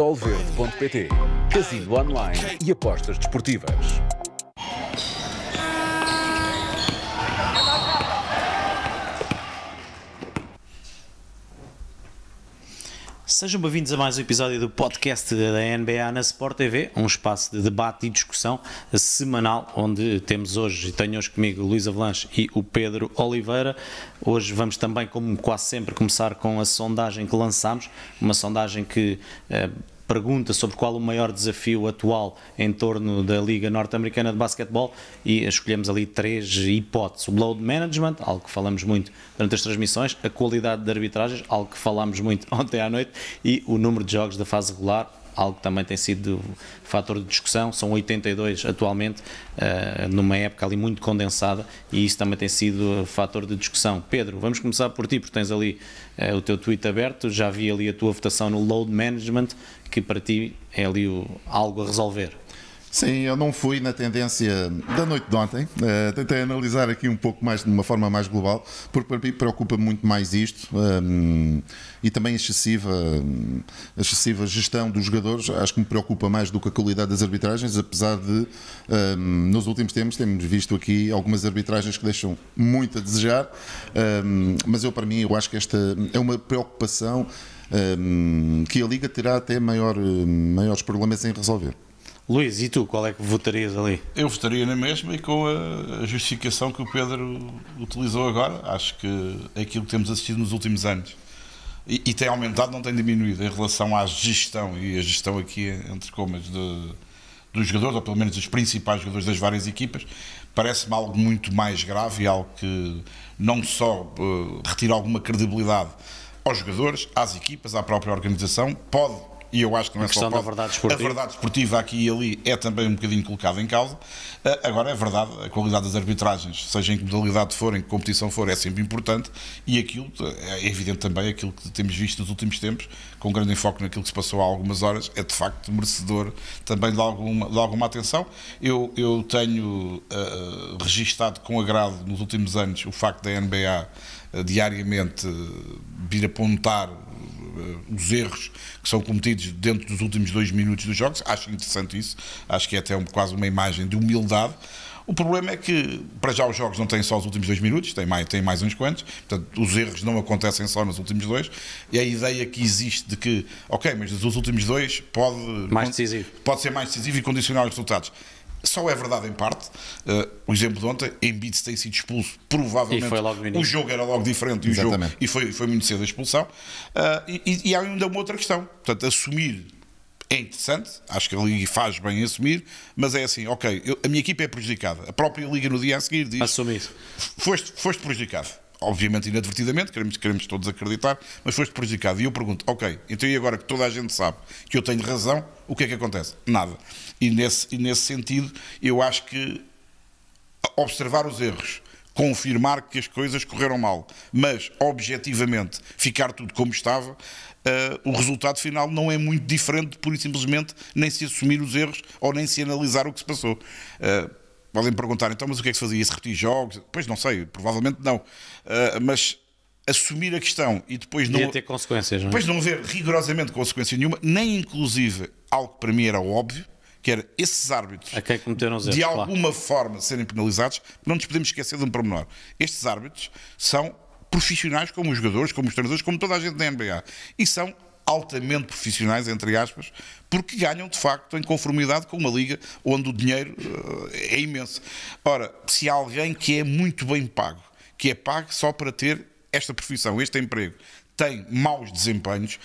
solverde.pt. Casino online e apostas desportivas. Sejam bem-vindos a mais um episódio do podcast da NBA na Sport TV, um espaço de debate e discussão semanal, onde temos hoje, tenho hoje comigo Luís Avelanche e o Pedro Oliveira. Hoje vamos também, como quase sempre, começar com a sondagem que lançámos, uma sondagem que eh, pergunta sobre qual o maior desafio atual em torno da Liga Norte-Americana de Basquetebol e escolhemos ali três hipóteses: o load management, algo que falamos muito durante as transmissões, a qualidade de arbitragens, algo que falámos muito ontem à noite, e o número de jogos da fase regular, algo que também tem sido fator de discussão, são 82 atualmente, eh, numa época ali muito condensada, e isso também tem sido fator de discussão. Pedro, vamos começar por ti, porque tens ali eh, o teu tweet aberto, já vi ali a tua votação no load management, que para ti é ali o, algo a resolver. Sim, eu não fui na tendência da noite de ontem. Uh, tentei analisar aqui um pouco mais, de uma forma mais global, porque para mim preocupa muito mais isto um, ehm, e também a excessiva, ehm, excessiva gestão dos jogadores. Acho que me preocupa mais do que a qualidade das arbitragens, apesar de um, ehm, nos últimos tempos temos visto aqui algumas arbitragens que deixam muito a desejar. Um, mas eu, para mim, eu acho que esta é uma preocupação que a Liga terá até maior, maiores problemas em resolver. Luís, e tu, qual é que votarias ali? Eu votaria na mesma e com a, justificação que o Pedro utilizou agora. Acho que é aquilo que temos assistido nos últimos anos. E, e tem aumentado, não tem diminuído, em relação à gestão, e a gestão aqui entre comas de, dos jogadores, ou pelo menos dos principais jogadores das várias equipas, parece-me algo muito mais grave e algo que não só uh, retira alguma credibilidade aos jogadores, às equipas, à própria organização, pode, e eu acho que não é só da verdade esportiva. a verdade esportiva aqui e ali é também um bocadinho colocada em causa. Ah, agora é verdade, a qualidade das arbitragens, seja em que modalidade for, em que competição for, é sempre importante e aquilo é evidente também, aquilo que temos visto nos últimos tempos, com grande enfoque naquilo que se passou há algumas horas, é de facto merecedor também de alguma, de alguma atenção. Eu, eu tenho uh, registado com agrado nos últimos anos o facto da NBA diariamente vir apontar eh, os erros que são cometidos dentro dos últimos dois minutos dos jogos. Acho interessante isso. Acho que é até um, quase uma imagem de humildade. O problema é que, para já, os jogos não têm só os últimos dois minutos, têm mais, têm mais uns quantos, portanto, os erros não acontecem só nos últimos dois, e a ideia que existe de que, ok, mas os últimos dois pode, mais decisivo. pode ser mais decisivo e condicionar os resultados só é verdade em parte. Uh, o exemplo de ontem, Embiid tem sido expulso, provavelmente o jogo era logo diferente e, o jogo, e foi, foi muito cedo a expulsão. Uh, e, e há ainda uma outra questão, portanto, assumir é interessante, acho que a Liga faz bem assumir, mas é assim, ok, eu, a minha equipa é prejudicada. A própria Liga no dia a seguir diz: Assume isso. Foste, foste prejudicado obviamente inadvertidamente, queremos, queremos todos acreditar, mas foste prejudicado. E eu pergunto, ok, então e agora que toda a gente sabe que eu tenho razão, o que é que acontece? Nada. E nesse, e nesse sentido, eu acho que observar os erros, confirmar que as coisas correram mal, mas objetivamente ficar tudo como estava, Uh, o resultado final não é muito diferente de pura e simplesmente nem se assumir os erros ou nem se analisar o que se passou. Uh, Podem perguntar, então, mas o que é que se fazia? Se repetir jogos? Pois não sei, provavelmente não. Uh, mas assumir a questão e depois não. ter consequências, não é? Depois não haver rigorosamente consequência nenhuma, nem inclusive algo que para mim era óbvio, que era esses árbitros a quem os erros, de alguma claro. forma serem penalizados, não nos podemos esquecer de um pormenor. Estes árbitros são profissionais como os jogadores, como os treinadores, como toda a gente da NBA. E são altamente profissionais, entre aspas, porque ganham de facto em conformidade com uma liga onde o dinheiro eh, é imenso. Ora, se há alguém que é muito bem pago, que é pago só para ter esta profissão, este emprego, tem maus desempenhos,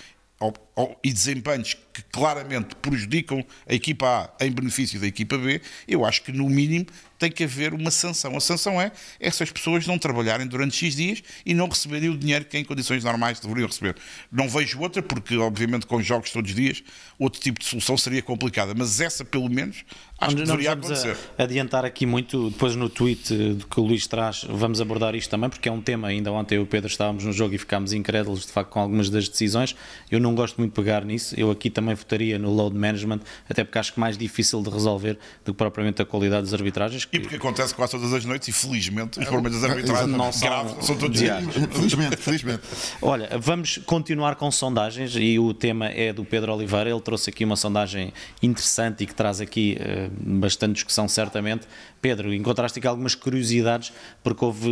e desempenhos que claramente prejudicam a equipa A em benefício da equipa B, eu acho que no mínimo tem que haver uma sanção. A sanção é essas pessoas não trabalharem durante X dias e não receberem o dinheiro que em condições normais deveriam receber. Não vejo outra, porque obviamente com jogos todos os dias, outro tipo de solução seria complicada, mas essa pelo menos acho não, que deveria acontecer. adiantar aqui muito, depois no tweet eh, que o Luís traz, vamos abordar isto também, porque é um tema, ainda ontem eu e o Pedro estávamos no jogo e ficámos incrédulos de facto com algumas das decisões. Eu não gosto muito muito pegar nisso. Eu aqui também votaria no load management, até porque acho que mais difícil de resolver do que propriamente a qualidade das arbitragens. Que... E porque acontece quase todas as noites e felizmente os problemas das arbitragens não graves são, são todos diários. felizmente, felizmente. Olha, vamos continuar com sondagens e o tema é do Pedro Oliveira. Ele trouxe aqui uma sondagem interessante e que traz aqui uh, bastante discussão, certamente, Pedro, encontraste aqui algumas curiosidades, porque houve.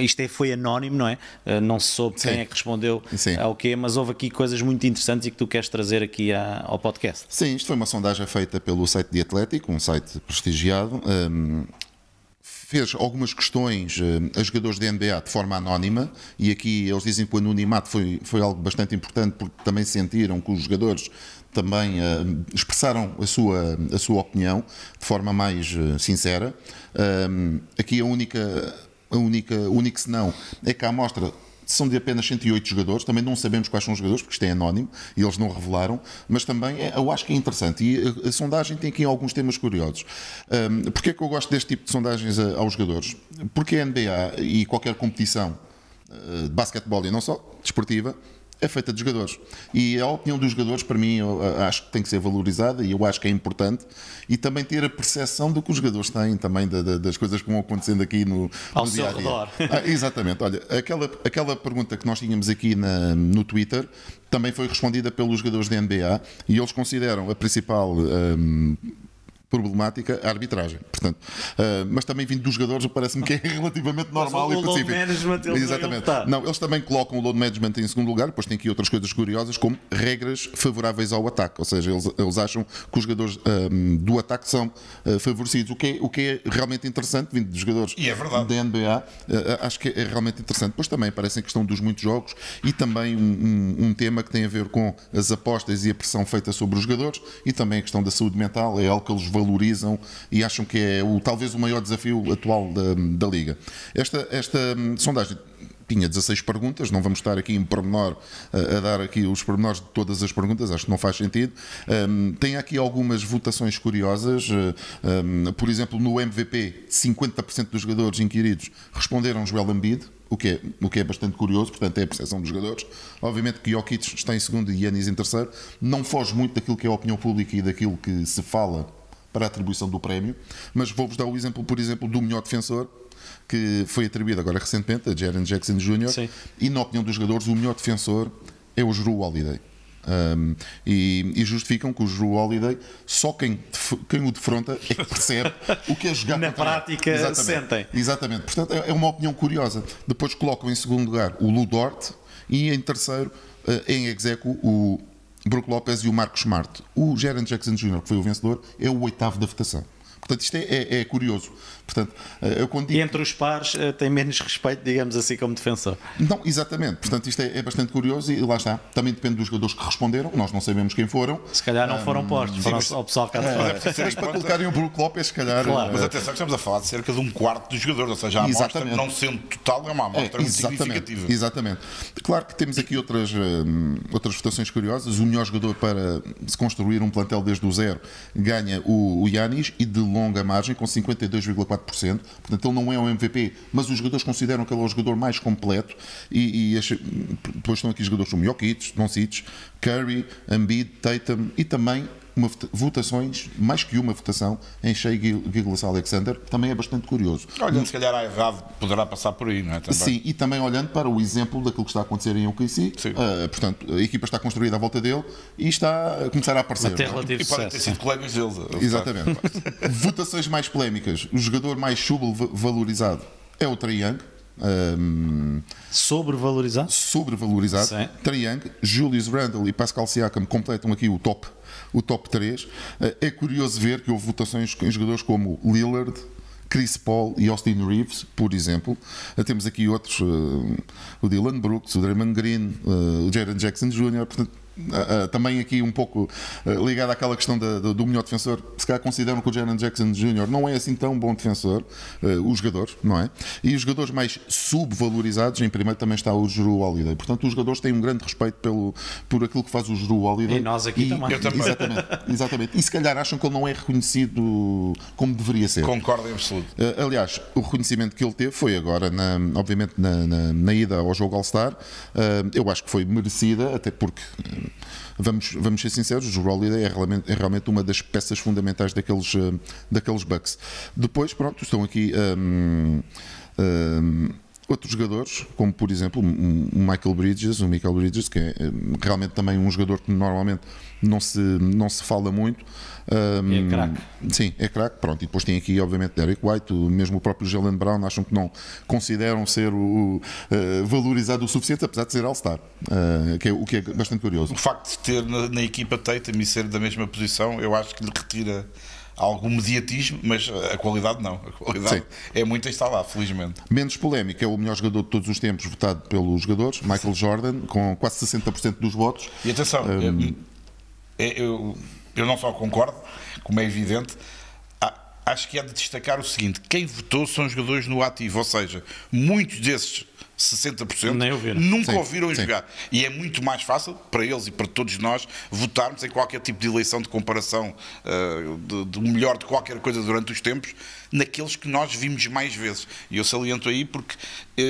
Isto é, foi anónimo, não é? Eh, não se soube Sim. quem é que respondeu Sim. ao quê, mas houve aqui coisas muito interessantes e que tu queres trazer aqui à, ao podcast. Sim, isto foi uma sondagem feita pelo site de Atlético, um site prestigiado. Um, ehm, fez algumas questões uh, a jogadores de NBA de forma anónima, e aqui eles dizem que o anonimato foi, foi algo bastante importante porque também sentiram que os jogadores também uh, expressaram a sua, a sua opinião de forma mais uh, sincera. Eh, aqui a única, a única, o único senão é que a amostra são de apenas 108 jogadores, também não sabemos quais são os jogadores, porque isto é anónimo e eles não revelaram, mas também é, eu acho que é interessante. E a, a sondagem tem aqui alguns temas curiosos. Um, Porquê é que eu gosto deste tipo de sondagens a, aos jogadores? Porque a NBA e qualquer competição de basquetebol e não só, desportiva, é feita de jogadores. E a opinião dos jogadores, para mim, acho que tem que ser valorizada e eu acho que é importante. E também ter a percepção do que os jogadores têm também das coisas que vão acontecendo aqui no, Ao no seu dia redor. Ah, exatamente. Olha, aquela, aquela pergunta que nós tínhamos aqui na, no Twitter também foi respondida pelos jogadores da NBA e eles consideram a principal. Hum, problemática a arbitragem. Portanto, uh, mas também vindo dos jogadores, parece-me que é relativamente normal e possível. Exatamente. Não, eles também colocam o load management em segundo lugar, depois tem aqui outras coisas curiosas, como regras favoráveis ao ataque, ou seja, eles, eles acham que os jogadores um, ah, do ataque são uh, favorecidos, o que, é, o que é realmente interessante, vindo de jogadores é da NBA, uh, acho que é realmente interessante. Depois também aparece a questão dos muitos jogos e também um, um, um tema que tem a ver com as apostas e a pressão feita sobre os jogadores e também a questão da saúde mental, é algo que eles valorizam valorizam e acham que é o, talvez o maior desafio atual da, da Liga. Esta, esta hum, sondagem tinha 16 perguntas, não vamos estar aqui em pormenor a, a dar aqui os pormenores de todas as perguntas, acho que não faz sentido. Um, tem aqui algumas votações curiosas, eh, um, por exemplo, no MVP, 50% dos jogadores inquiridos responderam Joel Embiid, o que, é, o que é bastante curioso, portanto é a percepção dos jogadores. Obviamente que Jokic está em segundo e Yanis em terceiro, não foge muito daquilo que é a opinião pública e daquilo que se fala para a atribuição do prémio, mas vou-vos dar o exemplo, por exemplo, do melhor defensor, que foi atribuído agora recentemente a Jaron Jackson Jr. Sim. E, na opinião dos jogadores, o melhor defensor é o Jeru Holiday. Um, e, e, justificam que o Jeru Holiday só quem, quem o defronta é que percebe o que é jogar na prática exatamente, sentem exatamente portanto é, é, uma opinião curiosa depois colocam em segundo lugar o Dort, e em terceiro eh, em execo o Brook Lopez e o Marcos Smart. O Jaron Jackson Jr., que foi o vencedor, é o oitavo da votação. Portanto, isto é, é, é curioso. Portanto, eh, eu quando digo... E entre os pares eh, tem menos respeito, digamos assim, como defensor. Não, exatamente. Portanto, isto é, é, bastante curioso e lá está. Também depende dos jogadores que responderam, nós não sabemos quem foram. Se calhar não foram é, um, postos, foram ao pessoal cá de fora. para colocarem o Brook é se calhar... Claro. Mas atenção que estamos a falar de cerca de um quarto dos jogadores, ou seja, a amostra não sendo total é uma amostra muito significativa. Exatamente. Claro que temos aqui outras, hum, outras votações curiosas. O melhor jogador para se construir um plantel desde o zero ganha o, o Yanis e de longa margem, com 52,4%. Portanto, ele não é o MVP, mas os jogadores consideram que ele é o jogador mais completo. E, e este, depois estão aqui jogadores como Jokic, Doncic, Curry, Embiid, Tatum e também uma, votações, mais que uma votação, em Shea Gilles Alexander, também é bastante curioso. Olhando, se calhar, a errado poderá passar por aí, não é? Também. Sim, e também olhando para o exemplo daquilo que está a acontecer em OKC, uh, ah, portanto, a equipa está construída à volta dele e está a começar a aparecer. Até é? relativo e podem ter sido colegas deles. Exatamente. votações mais polémicas. O jogador mais subvalorizado é o Triangle Um, sobrevalorizado? Sobrevalorizado. Sim. Triang, Julius Randle e Pascal Siakam completam aqui o top o top 3. Eh, é curioso ver que houve votações em jogadores como Lillard, Chris Paul e Austin Reeves, por exemplo. Eh, temos aqui outros, eh, o Dylan Brooks, o Draymond Green, o Jaron Jackson Jr. Portanto, Uh, também aqui um pouco uh, ligado àquela questão da, do, do, melhor defensor, se calhar consideram que o Jaron Jackson Jr. não é assim tão bom defensor, os jogadores, não é? E os jogadores mais subvalorizados, em primeiro também está o Juru Holiday. Portanto, os jogadores têm um grande respeito pelo, por aquilo que faz o Juru Holiday. E nós aqui e, também. Eu também. Exatamente, exatamente. E se calhar acham que ele não é reconhecido como deveria ser. Concordo em absoluto. aliás, o reconhecimento que ele teve foi agora, na, obviamente, na, na, na ida ao jogo All-Star. eu acho que foi merecida, até porque vamos, vamos ser sinceros, o Holiday é realmente, é realmente uma das peças fundamentais daqueles, eh, daqueles Bucks. Depois, pronto, estão aqui. Um, ehm, um, ehm, outros jogadores, como por exemplo o Michael Bridges, o Michael Bridges, que é eh, realmente também um jogador que normalmente não se, não se fala muito. Um, é craque. Sim, é craque, pronto. E depois tem aqui, obviamente, Derek White, o, mesmo o próprio Jalen Brown, acham que não consideram ser o, eh, valorizado o suficiente, apesar de ser All-Star, uh, que é, o que é bastante curioso. O facto de ter na, na equipa Tatum e ser da mesma posição, eu acho que lhe retira algum mediatismo, mas a qualidade não. A qualidade Sim. é muito está lá, felizmente. Menos polémica é o melhor jogador de todos os tempos votado pelos jogadores, Michael Sim. Jordan, com quase 60% dos votos. E atenção, um... eu, eu não só concordo, como é evidente, acho que há de destacar o seguinte: quem votou são jogadores no ativo, ou seja, muitos desses 60% Nem ouviram. nunca sim, ouviram sim. jogar. E é muito mais fácil para eles e para todos nós votarmos em qualquer tipo de eleição de comparação uh, de, de melhor de qualquer coisa durante os tempos naqueles que nós vimos mais vezes. E eu saliento aí porque,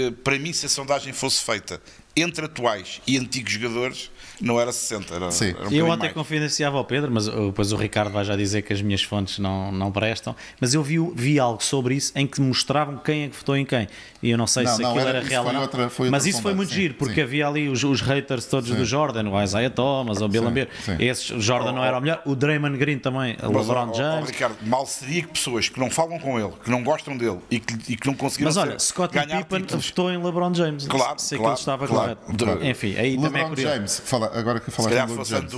uh, para mim, se a sondagem fosse feita entre atuais e antigos jogadores, não era 60, era, Sim. Era um eu ontem mais. confidenciava ao Pedro, mas depois eh, o Ricardo vai já dizer que as minhas fontes não, não prestam, mas eu vi, vi algo sobre isso em que mostravam quem é que votou em quem e eu não sei não, se não, aquilo era, era real não. mas isso foi muito sim, giro, porque sim. havia ali os, os haters todos sim. do Jordan, o Isaiah Thomas, o Bill Lambert. Esses, o Jordan o, oh, não era oh. o melhor, o Draymond Green também, o LeBron oh, James. Ricardo, mal seria que pessoas que não falam com ele, que não gostam dele e que, e que não conseguiram. Mas olha, Scott Pippen títulos. votou em LeBron James. Claro, se claro, estava claro, correto. Enfim, aí LeBron também é curioso. James, fala, agora que se calhar se fosse antes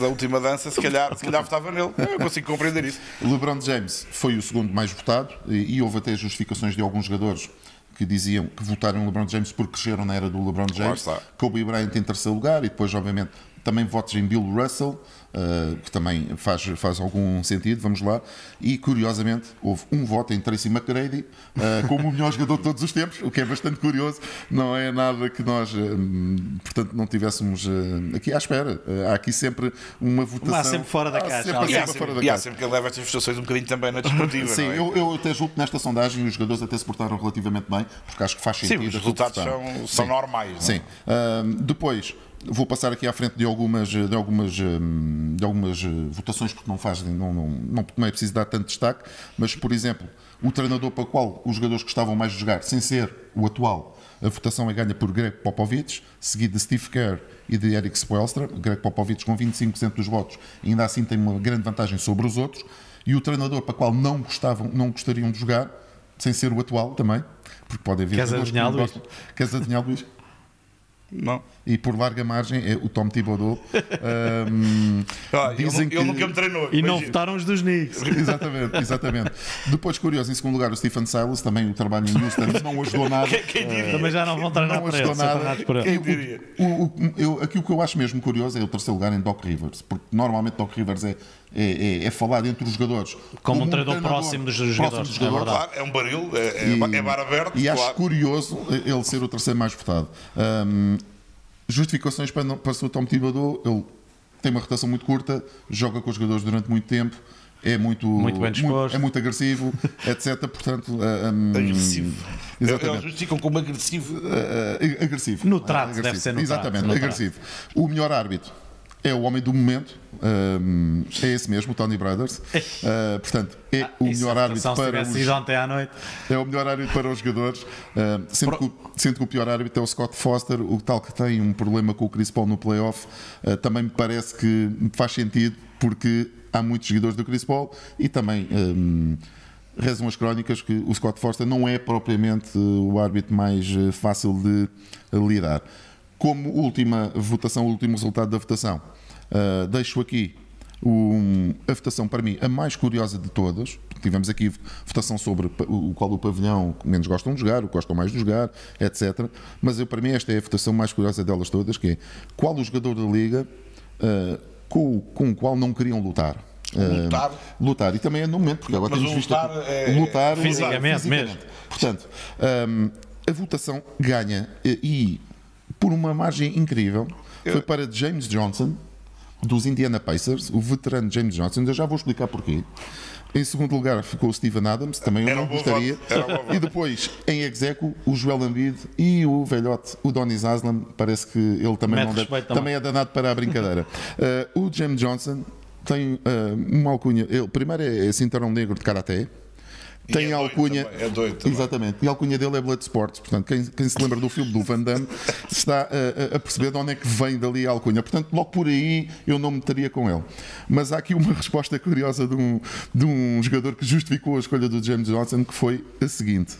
da última dança, se calhar, se calhar votava nele. Eu consigo compreender isso. LeBron James foi o segundo mais votado e houve até justificações de alguns jogadores que diziam que votaram no LeBron James porque cresceram na era do LeBron James. Kobe Bryant em terceiro lugar e depois, obviamente, também votos em Bill Russell. Eh, que também faz, faz algum sentido, vamos lá. E curiosamente houve um voto em Tracy McGrady uh, como o melhor jogador de todos os tempos, o que é bastante curioso. Não é nada que nós, um, eh, portanto, não tivéssemos uh, aqui à espera. há aqui sempre uma votação. Mas há sempre fora da caixa. Sempre, há sempre, fora da e há sempre que ele leva estas votações um bocadinho também na desportiva. Sim, é? eu, eu até julgo que nesta sondagem os jogadores até se portaram relativamente bem, porque acho que faz sentido. Sim, os resultados são, são sim, normais. É? Sim. Uh, depois, Vou passar aqui à frente de algumas, de algumas, hum, de algumas hum, votações, porque não, faz, não, não, não, não é preciso dar tanto destaque, mas, por exemplo, o treinador para o qual os jogadores gostavam mais de jogar, sem ser o atual, a votação é ganha por Greg Popovich, seguido de Steve Kerr e de Eric Spoelstra. Greg Popovich com 25% dos votos, ainda assim tem uma grande vantagem sobre os outros. E o treinador para o qual não gostavam, não gostariam de jogar, sem ser o atual também, porque pode haver... Queres adivinhar, Luís? Queres adivinhar, Luís? Não e por larga margem é o Tom Thibodeau. Um, ah, dizem ele, que... ele nunca me treinou. E não votaram os dos Knicks. Exatamente, exatamente. Depois, curioso, em segundo lugar, o Stephen Silas, também o trabalho em Houston não ajudou nada. Quem diria? Também já não vão treinar não ajudou nada. Quem diria? O, o, eu, aqui o que eu acho mesmo curioso é o terceiro lugar em Doc Rivers, porque normalmente Doc Rivers é é, é, é, falado entre os jogadores. Como, Como um treinador, treinador próximo dos jogadores. Próximo dos é jogadores. É, é, um baril, é, é e, é bar aberto. E claro. acho curioso ele ser o terceiro mais votado. Um, Justificações para, não, para ser o tal motivador, ele tem uma rotação muito curta, joga com os jogadores durante muito tempo, é muito, muito bem disposto, muito, é muito agressivo, etc. Portanto, ah, ah, um, agressivo. Eles justificam como agressivo. Uh, agressivo. No trato, é, agressivo. deve ser no Exatamente, trato, agressivo. Trato. O melhor árbitro é o homem do momento. Um, é esse mesmo, o Tony Brothers. Uh, portanto, é ah, o é melhor árbitro para os. Ontem à noite. É o melhor árbitro para os jogadores. Uh, ah, sempre, Pro... que, que o pior árbitro é o Scott Foster, o tal que tem um problema com o Chris Paul no playoff, uh, também me parece que faz sentido, porque há muitos seguidores do Chris Paul e também. Um, rezam as crónicas que o Scott Foster não é propriamente o árbitro mais fácil de lidar. Como última votação, último resultado da votação, uh, deixo aqui um, a votação para mim a mais curiosa de todas. Tivemos aqui votação sobre o qual o pavilhão menos gostam de jogar, o que gostam mais de jogar, etc. Mas eu, para mim esta é a votação mais curiosa delas todas, que é qual o jogador da Liga uh, com, com o qual não queriam lutar. Ah, lutar. Uh, lutar. E também é no momento, porque agora Mas temos lutar visto é... lutar, fisicamente, fisicamente, mesmo. Portanto, um, a votação ganha e por uma margem incrível. Foi para James Johnson, dos Indiana Pacers, o veterano James Johnson. Eu já vou explicar porquê. Em segundo lugar ficou o Steven Adams, também eu não gostaria. E depois, em execo, o Joel Embiid e o velhote, o Donis Aslam, parece que ele também, não também. é danado para a brincadeira. uh, o James Johnson tem uh, uma alcunha. Ele primeiro é, é cinturão negro de karaté tem é a alcunha. também, é doido também. Exatamente. E a alcunha dele é Blood Sports. Portanto, quem, quem se lembra do filme do Van Damme está a, eh, eh, a, perceber de onde é que vem dali a alcunha. Portanto, logo por aí eu não me meteria com ele. Mas há aqui uma resposta curiosa de um, de um jogador que justificou a escolha do James Johnson, que foi a seguinte: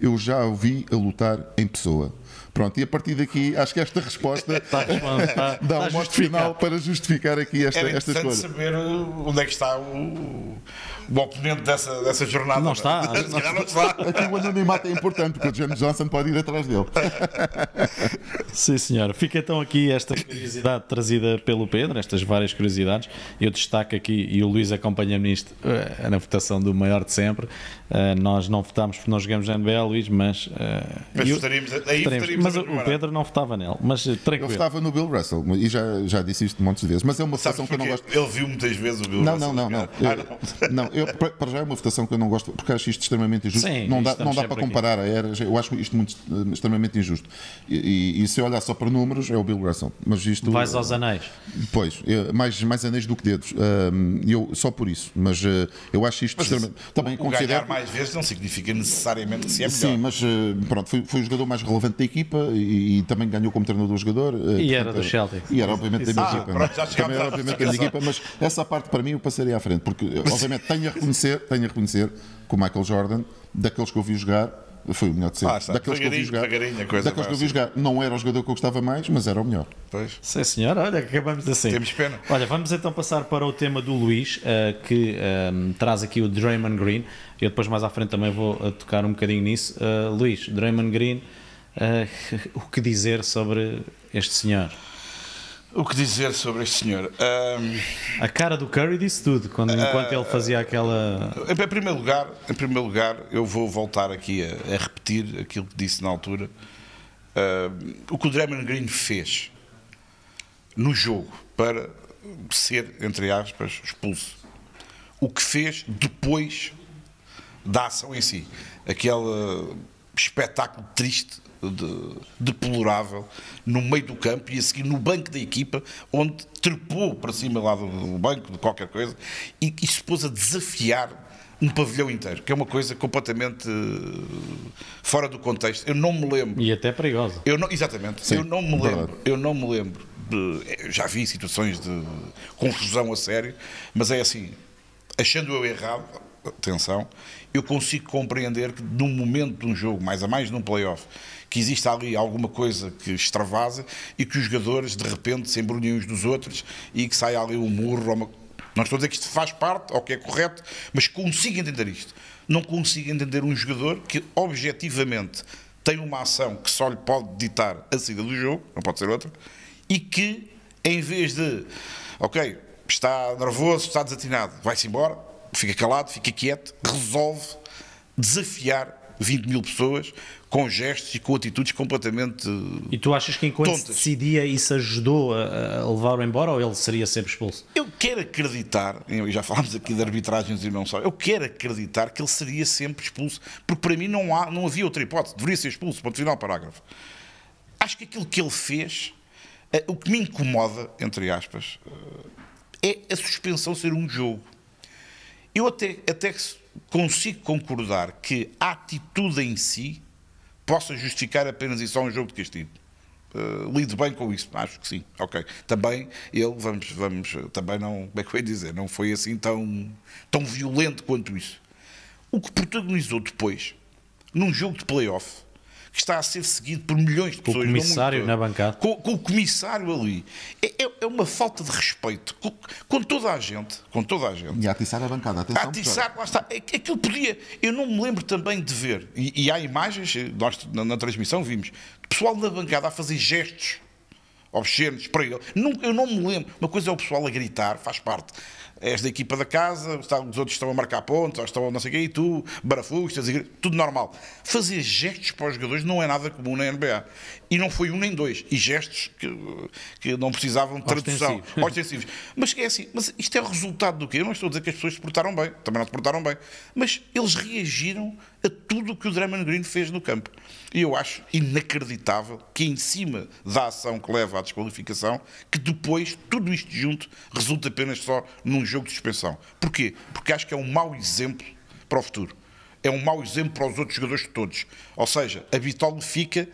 Eu já o vi a lutar em pessoa Pronto, e a partir daqui, acho que esta resposta tá, tá, dá tá um final para justificar aqui esta, Era esta escolha. saber uh, onde é que está o, o oponente dessa, dessa jornada. Não está. não está. Aqui o anonimato é importante, porque o James Johnson pode ir atrás dele. Sim, senhor. Fica então aqui esta curiosidade trazida pelo Pedro, estas várias curiosidades. Eu destaco aqui, e o Luís acompanha-me nisto, eh, na votação do maior de sempre. Eh, nós não votámos porque não jogamos na NBA, Luís, mas. Eh, mas eu, aí votaríamos mas o Pedro não votava nele, mas eh, tranquilo. Eu votava no Bill Russell e já, já disse isto um de vezes, mas é uma votação que eu não gosto. Ele viu muitas vezes o Bill não, Russell. Não, não, ah, eh, não. Eu, ah, não. não, eu, para já é uma votação que eu não gosto, porque acho isto extremamente injusto. Sim, não dá, não dá para comparar aqui. a eras, eu acho isto muito, eh, extremamente injusto. E, e, e, se eu olhar só para números, é o Bill Russell. Mas isto, Vais aos anéis. Pois, mais, mais anéis do que dedos. eu, só por isso, mas eu acho isto mas extremamente. Isso, também o, considero... ganhar mais vezes não significa necessariamente que se é melhor. Sim, mas pronto, foi, foi o jogador mais relevante da equipa equipa e, e também ganhou como treinador do jogador. Eh, e era do Celtic. E era, obviamente, da minha ah, equipa. É? Pronto, já era, obviamente, da minha equipa, mas essa parte para mim eu passaria à frente, porque, eh, obviamente, tenho a reconhecer, tenho a reconhecer que o Michael Jordan, daqueles que eu vi jogar, foi o melhor de sempre. Ah, daqueles que eu vi jogar, daqueles que eu vi jogar, não era o jogador que eu gostava mais, mas era o melhor. Pois. Sim, senhor, olha, acabamos assim. Temos pena. Olha, vamos então passar para o tema do Luís, uh, que um, ehm, traz aqui o Draymond Green. Eu depois mais à frente também vou tocar um bocadinho nisso. Uh, Luís, Draymond Green Uh, o que dizer sobre este senhor? O que dizer sobre este senhor? Um, a cara do Curry disse tudo quando, enquanto uh, ele ah, fazia aquela. Em primeiro lugar, em primeiro lugar, eu vou voltar aqui a, a repetir aquilo que disse na altura. Uh, o que o Draymond Green fez no jogo para ser, entre aspas, expulso. O que fez depois da ação em si. Aquele espetáculo triste de, deplorável no meio do campo e a seguir no banco da equipa, onde trepou para cima lá do, do banco, de qualquer coisa, e, e se pôs a desafiar um pavilhão inteiro, que é uma coisa completamente eh, fora do contexto. Eu não me lembro. E até perigosa. Eu não, exatamente. Sim, eu não me lembro. Eu não me lembro. De, eh, já vi situações de confusão a sério, mas é assim, achando eu errado, atenção, eu consigo compreender que num momento de um jogo, mais a mais num playoff, que existe ali alguma coisa que extravasa e que os jogadores de repente se embrulhem uns dos outros e que saia ali um murro. Uma... Não estou a dizer que isto faz parte ou que é correto, mas consigo entender isto. Não consigo entender um jogador que objetivamente tem uma ação que só lhe pode ditar a saída do jogo, não pode ser outra, e que em vez de, ok, está nervoso, está desatinado, vai-se embora, fica calado, fica quieto, resolve desafiar 20 mil pessoas com gestos e com atitudes completamente. E tu achas que enquanto tontas. decidia isso ajudou a, a levá-lo embora ou ele seria sempre expulso? Eu quero acreditar, e já falámos aqui de arbitragens e não só, eu quero acreditar que ele seria sempre expulso, porque para mim não, há, não havia outra hipótese, deveria ser expulso, ponto final, parágrafo. Acho que aquilo que ele fez, eh, o que me incomoda, entre aspas, eh, é a suspensão ser um jogo. Eu até, até consigo concordar que a atitude em si possa justificar apenas e só um jogo de castigo. Uh, lido bem com isso, acho que sim, ok. Também ele, vamos, vamos, também não, como é que eu ia dizer, não foi assim tão, tão violento quanto isso. O que protagonizou depois, num jogo de playoff, que está a ser seguido por milhões de com pessoas. Com o comissário na bancada. Com, com, o comissário ali. É, é, é, uma falta de respeito com, com, toda a gente. Com toda a gente. E a atiçar a bancada. Atenção, a atiçar, lá está. É aquilo podia. Eu não me lembro também de ver. E, e há imagens, nós na, na transmissão vimos, de pessoal na bancada a fazer gestos obscenos para ele. eu não me lembro. Uma coisa é o pessoal a gritar, faz parte és da equipa da casa, os outros estão a marcar pontos, ou estão a não sei o quê, e tu, barafustas, tudo normal. Fazer gestos para os jogadores não é nada comum na NBA. E não foi um nem dois. E gestos que, que não precisavam de tradução. Ostensivos. mas é assim, mas isto é o resultado do quê? Eu não estou a dizer que as pessoas se portaram bem, também não se portaram bem, mas eles reagiram a tudo o que o Draymond Green fez no campo. E eu acho inacreditável que, em cima da ação que leva à desqualificação, que depois tudo isto junto resulta apenas só num jogo jogo de suspensão. Porquê? Porque acho que é um mau exemplo para o futuro. É um mau exemplo para os outros jogadores de todos. Ou seja, a Vitolo fica.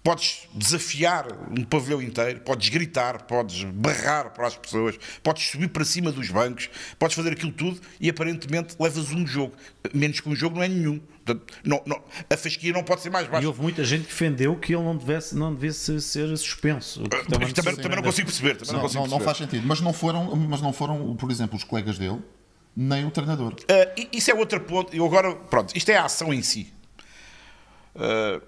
Podes desafiar um pavilhão inteiro, podes gritar, podes barrar para as pessoas, podes subir para cima dos bancos, podes fazer aquilo tudo e aparentemente levas um jogo. Menos que um jogo não é nenhum. Portanto, não, não, a fasquia não pode ser mais baixa. E houve muita gente que defendeu que ele não devesse, não devesse ser suspenso. Ah, também, também, também, não né? consigo perceber. não, não, consigo não, perceber. não, faz sentido. Mas não, foram, mas não foram, por exemplo, os colegas dele, nem o treinador. Uh, isso é outro ponto. Eu agora, pronto, isto é a ação em si. Uh,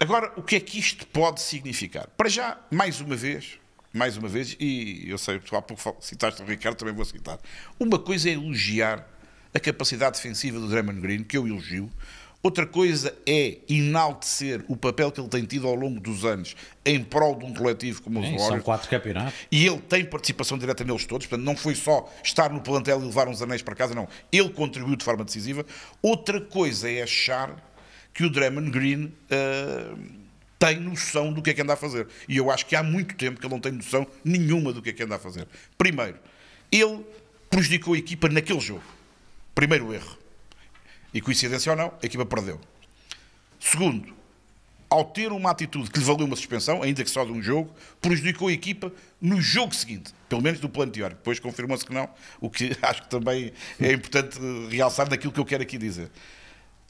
agora, o que é que isto pode significar? Para já, mais uma vez, mais uma vez, e eu sei, há pouco citaste o Ricardo, também vou citar. Uma coisa é elogiar a capacidade defensiva do Draymond Green, que eu elogio. Outra coisa é enaltecer o papel que ele tem tido ao longo dos anos em prol de um coletivo como os Sim, Warriors. São quatro campeonatos. E ele tem participação direta neles todos, portanto não foi só estar no plantel e levar uns anéis para casa, não. Ele contribuiu de forma decisiva. Outra coisa é achar que o Draymond Green uh, tem noção do que é que anda a fazer. E eu acho que há muito tempo que ele não tem noção nenhuma do que é que anda a fazer. Primeiro, ele prejudicou a equipa naquele jogo Primeiro erro, e coincidência ou não, a equipa perdeu. Segundo, ao ter uma atitude que lhe valeu uma suspensão, ainda que só de um jogo, prejudicou a equipa no jogo seguinte, pelo menos do plano teórico. Depois confirmou-se que não, o que acho que também é importante realçar daquilo que eu quero aqui dizer.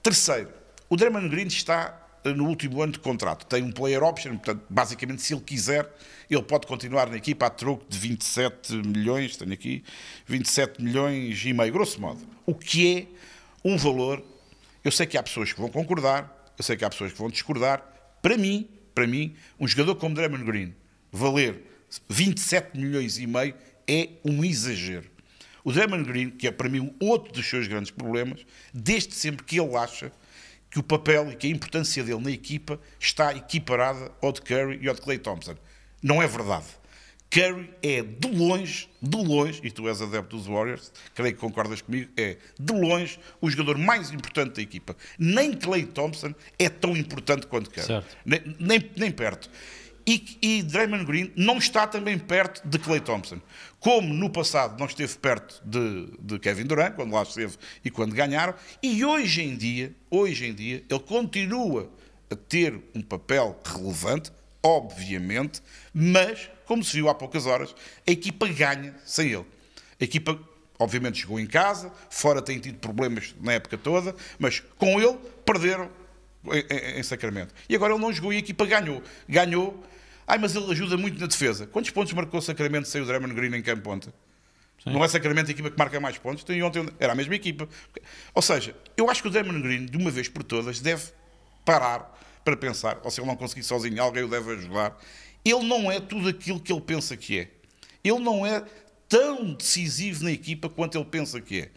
Terceiro, o Draymond Green está no último ano de contrato, tem um player option, portanto, basicamente, se ele quiser, ele pode continuar na equipa a troco de 27 milhões, tenho aqui, 27 milhões e meio, grosso modo o que é um valor. Eu sei que há pessoas que vão concordar, eu sei que há pessoas que vão discordar. Para mim, para mim, um jogador como Draymond Green valer 27 milhões e meio é um exagero. O Draymond Green, que é para mim outro dos seus grandes problemas, desde sempre que ele acha que o papel e que a importância dele na equipa está equiparada ao de Curry e ao de Clay Thompson. Não é verdade. Curry é de longe, de longe, e tu és adepto dos Warriors, creio que concordas comigo, é de longe o jogador mais importante da equipa. Nem Clay Thompson é tão importante quanto Curry. Nem, nem, nem, perto. E, e Draymond Green não está também perto de Clay Thompson. Como no passado não esteve perto de, de Kevin Durant, quando lá esteve e quando ganharam, e hoje em dia, hoje em dia, ele continua a ter um papel relevante, obviamente, mas como se viu há poucas horas, a equipa ganha sem ele. A equipa, obviamente, chegou em casa, fora tem tido problemas na época toda, mas com ele perderam em, em Sacramento. E agora ele não jogou e a equipa ganhou. Ganhou. Ai, mas ele ajuda muito na defesa. Quantos pontos marcou Sacramento sem o Draymond Green em campo ontem? Sim. Não é Sacramento a equipa que marca mais pontos, e ontem era a mesma equipa. Ou seja, eu acho que o Draymond Green, de uma vez por todas, deve parar para pensar, ou se ele não conseguir sozinho, alguém o deve ajudar ele não é tudo aquilo que ele pensa que é. Ele não é tão decisivo na equipa quanto ele pensa que é.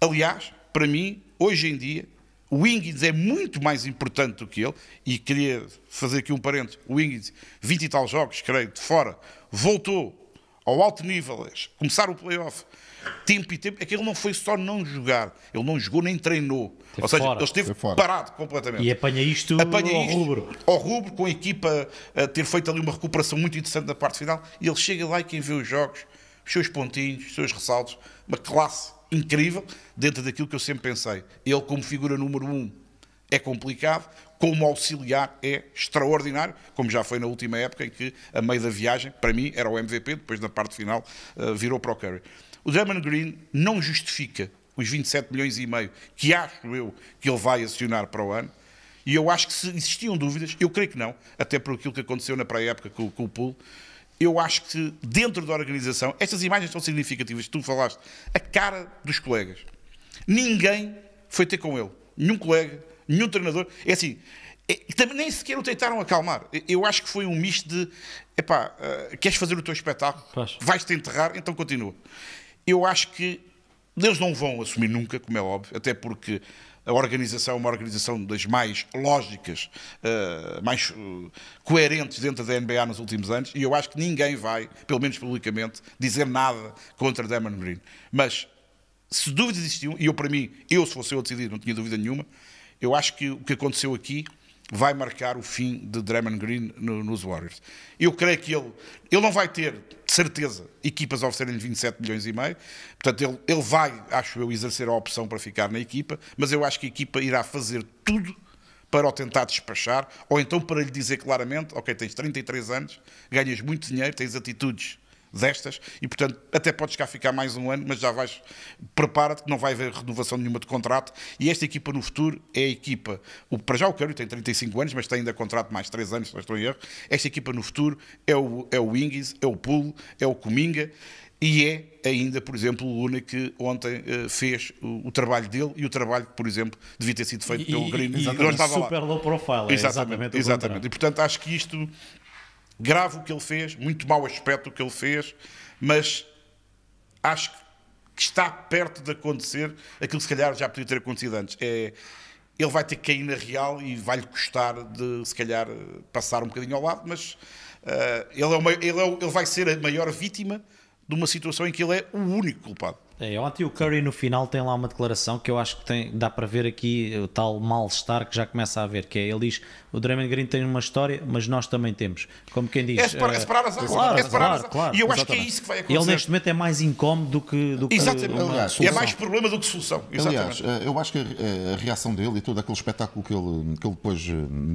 Aliás, para mim, hoje em dia, o Ingrid é muito mais importante do que ele, e queria fazer aqui um parênteses, o Ingrid, 20 e tal jogos, creio, de fora, voltou ao alto nível, começar o playoff, tempo e tempo. Aquilo não foi só não jogar, ele não jogou nem treinou. Esteve Ou seja, fora. ele esteve parado completamente. E apanha isto, apanha ao isto, rubro. Ao rubro, com a equipa a ter feito ali uma recuperação muito interessante na parte final. E ele chega lá e quem vê os jogos, os seus pontinhos, os seus ressaltos, uma classe incrível dentro daquilo que eu sempre pensei. Ele, como figura número um, é complicado, como auxiliar é extraordinário, como já foi na última época em que, a meio da viagem, para mim, era o MVP, depois na parte final eh, virou para o Curry. O Draymond Green não justifica os 27 milhões e meio que acho eu que ele vai acionar para o ano. E eu acho que se existiam dúvidas, eu creio que não, até por aquilo que aconteceu na pré-época com, com o Pool, eu acho que dentro da organização, estas imagens são significativas, tu falaste, a cara dos colegas. Ninguém foi ter com ele. Nenhum colega, nenhum treinador. É assim, é, também nem sequer o tentaram acalmar. Eu acho que foi um misto de, epá, uh, queres fazer o teu espetáculo? Vais-te enterrar, então continua eu acho que eles não vão assumir nunca, como é óbvio, até porque a organização é uma organização das mais lógicas, eh, mais eh, coerentes dentro da NBA nos últimos anos, e eu acho que ninguém vai, pelo menos publicamente, dizer nada contra Damon Green. Mas se dúvidas existiam, e eu para mim, eu se fosse eu a decidir, não tinha dúvida nenhuma, eu acho que o que aconteceu aqui vai marcar o fim de Draymond Green no, nos Warriors. Eu creio que ele, ele não vai ter, de certeza, equipas a oferecerem-lhe 27 milhões e meio, portanto ele, ele vai, acho eu, exercer a opção para ficar na equipa, mas eu acho que a equipa irá fazer tudo para o tentar despachar, ou então para lhe dizer claramente, ok, tens 33 anos, ganhas muito dinheiro, tens atitudes destas e, portanto, até podes cá ficar mais um ano, mas já vais, prepara-te que não vai haver renovação nenhuma de contrato e esta equipa no futuro é a equipa, o, para já o Curry tem 35 anos, mas tem ainda contrato mais 3 anos, se não estou em erro, esta equipa no futuro é o, é o Ingis, é o Pulo, é o Cominga e é ainda, por exemplo, o Luna que ontem uh, fez o, o, trabalho dele e o trabalho que, por exemplo, devia ter sido feito e, pelo Green. E, e, e super lá. low profile. Exatamente, é exatamente, exatamente. E portanto acho que isto grave o que ele fez, muito mau aspecto o que ele fez, mas acho que está perto de acontecer aquilo que se calhar já podia ter acontecido antes. É, ele vai ter que cair na real e vai-lhe custar de, se calhar, passar um bocadinho ao lado, mas uh, ele, é uma, ele, é, ele vai ser a maior vítima de uma situação em que ele é o único culpado. É, ontem o Curry no final tem lá uma declaração que eu acho que tem, dá para ver aqui o tal mal-estar que já começa a haver, que é ele diz, o Draymond Green tem uma história, mas nós também temos. Como quem diz... É separar, é separar as Claro, é separar claro, as claro, E eu exatamente. acho que é isso que vai acontecer. Ele neste momento é mais incómodo do que, do que Exatamente. Aliás, é mais problema do que solução. Exatamente. Aliás, eh, eu acho que eh, a, reação dele e todo aquele espetáculo que ele, que ele depois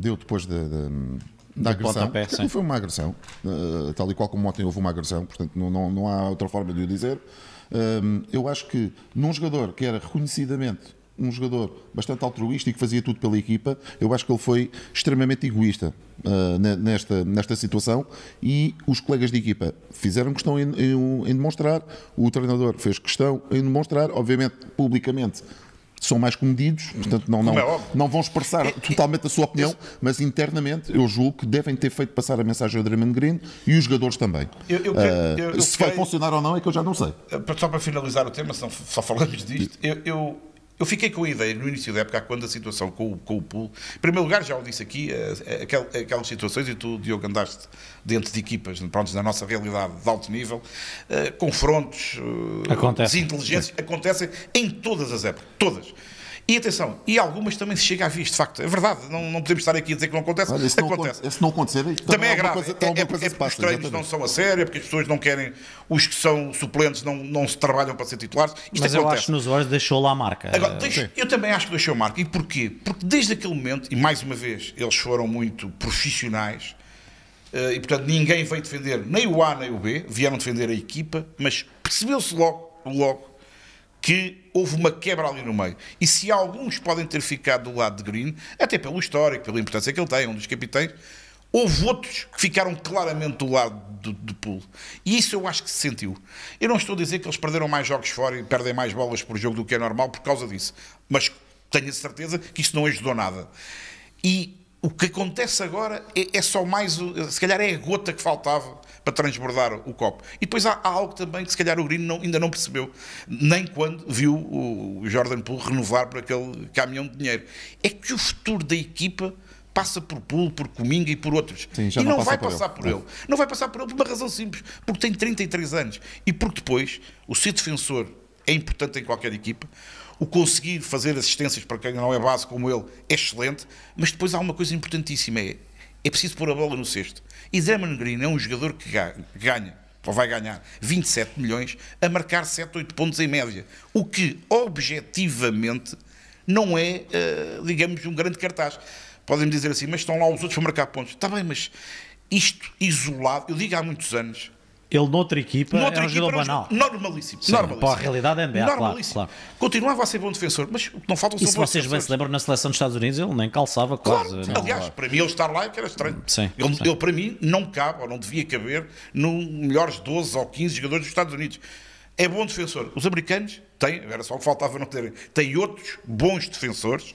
deu depois da... De, da agressão. Não é, Foi uma agressão, tal e qual como ontem houve uma agressão, portanto não, não, não há outra forma de o dizer eu acho que num jogador que era reconhecidamente um jogador bastante altruísta e que fazia tudo pela equipa, eu acho que ele foi extremamente egoísta uh, nesta, nesta situação e os colegas de equipa fizeram questão em, em, em demonstrar, o treinador fez questão em demonstrar, obviamente publicamente são mais comedidos, portanto não, não, é não vão expressar é, é totalmente a sua opinião, é, mas internamente eu julgo que devem ter feito passar a mensagem ao Draymond Green e os jogadores também. Eu, eu, ah, eu, se vai funcionar ou não é que eu já não sei. Eh, só para finalizar o tema, só falamos disto, eu, eu fiquei com a ideia, no início da época, quando a situação com o, com o pool... Em primeiro lugar, já o disse aqui, eh, eh, aquelas, aquelas situações, e tu, Diogo, andaste dentro de equipas, pronto, na nossa realidade de alto nível, eh, confrontos, Acontece. desinteligências, acontecem em todas as épocas, todas. E atenção, e algumas também se chega a visto, de facto. É verdade, não, não podemos estar aqui a dizer que não acontece. Olha, se, acontece. Não, se não acontecer, também, também é, é grave. Coisa, é, é, é porque passa, os treinos exatamente. não são a sério, é porque as pessoas não querem, os que são suplentes não, não se trabalham para ser titulares. Isto Mas eu acho que nos olhos deixou lá a marca. Agora, deixo, eu também acho que deixou a marca. E porquê? Porque desde aquele momento, e mais uma vez, eles foram muito profissionais. Eh, e portanto ninguém veio defender nem o A nem o B, vieram defender a equipa, mas percebeu-se logo, logo que houve uma quebra ali no meio. E se alguns podem ter ficado do lado de Green, até pelo histórico, pela importância que ele tem, é um dos capitães, houve outros que ficaram claramente do lado do de E isso eu acho que se sentiu. Eu não estou a dizer que eles perderam mais jogos fora e perdem mais bolas por jogo do que é normal por causa disso, mas tenho a certeza que isso não ajudou nada. E o que acontece agora é, é, só mais, se calhar é a gota que faltava para transbordar o copo. E depois há, há algo também que se calhar o Green não, ainda não percebeu, nem quando viu o Jordan Poole renovar para aquele caminhão de dinheiro. É que o futuro da equipa passa por Poole, por Cominga e por outros. Sim, e não, não vai por passar ele. por ele. Não vai passar por ele por uma razão simples, porque tem 33 anos e porque depois o ser defensor é importante em qualquer equipa. O conseguir fazer assistências para quem não é base como ele é excelente, mas depois há uma coisa importantíssima: é, é preciso pôr a bola no cesto. E Draymond Green é um jogador que ganha, ou vai ganhar, 27 milhões a marcar 7, 8 pontos em média. O que, objetivamente, não é, eh, digamos, um grande cartaz. Podem-me dizer assim, mas estão lá os outros para marcar pontos. Está bem, mas isto isolado, eu digo há muitos anos, ele noutra equipa noutra é era um jogador banal. Normalíssimo. Sim, normalíssimo. Para a realidade NBA, é normalíssimo. Claro, claro. Continuava a ser bom defensor, mas não faltam um. E se vocês bem se lembram, na seleção dos Estados Unidos ele nem calçava quase. Claro. Não, é? Aliás, claro. para mim ele estar lá era estranho. Sim, ele, sim. ele para mim não cabe, ou não devia caber, nos melhores 12 ou 15 jogadores dos Estados Unidos. É bom defensor. Os americanos têm, era só o que faltava não terem, têm outros bons defensores,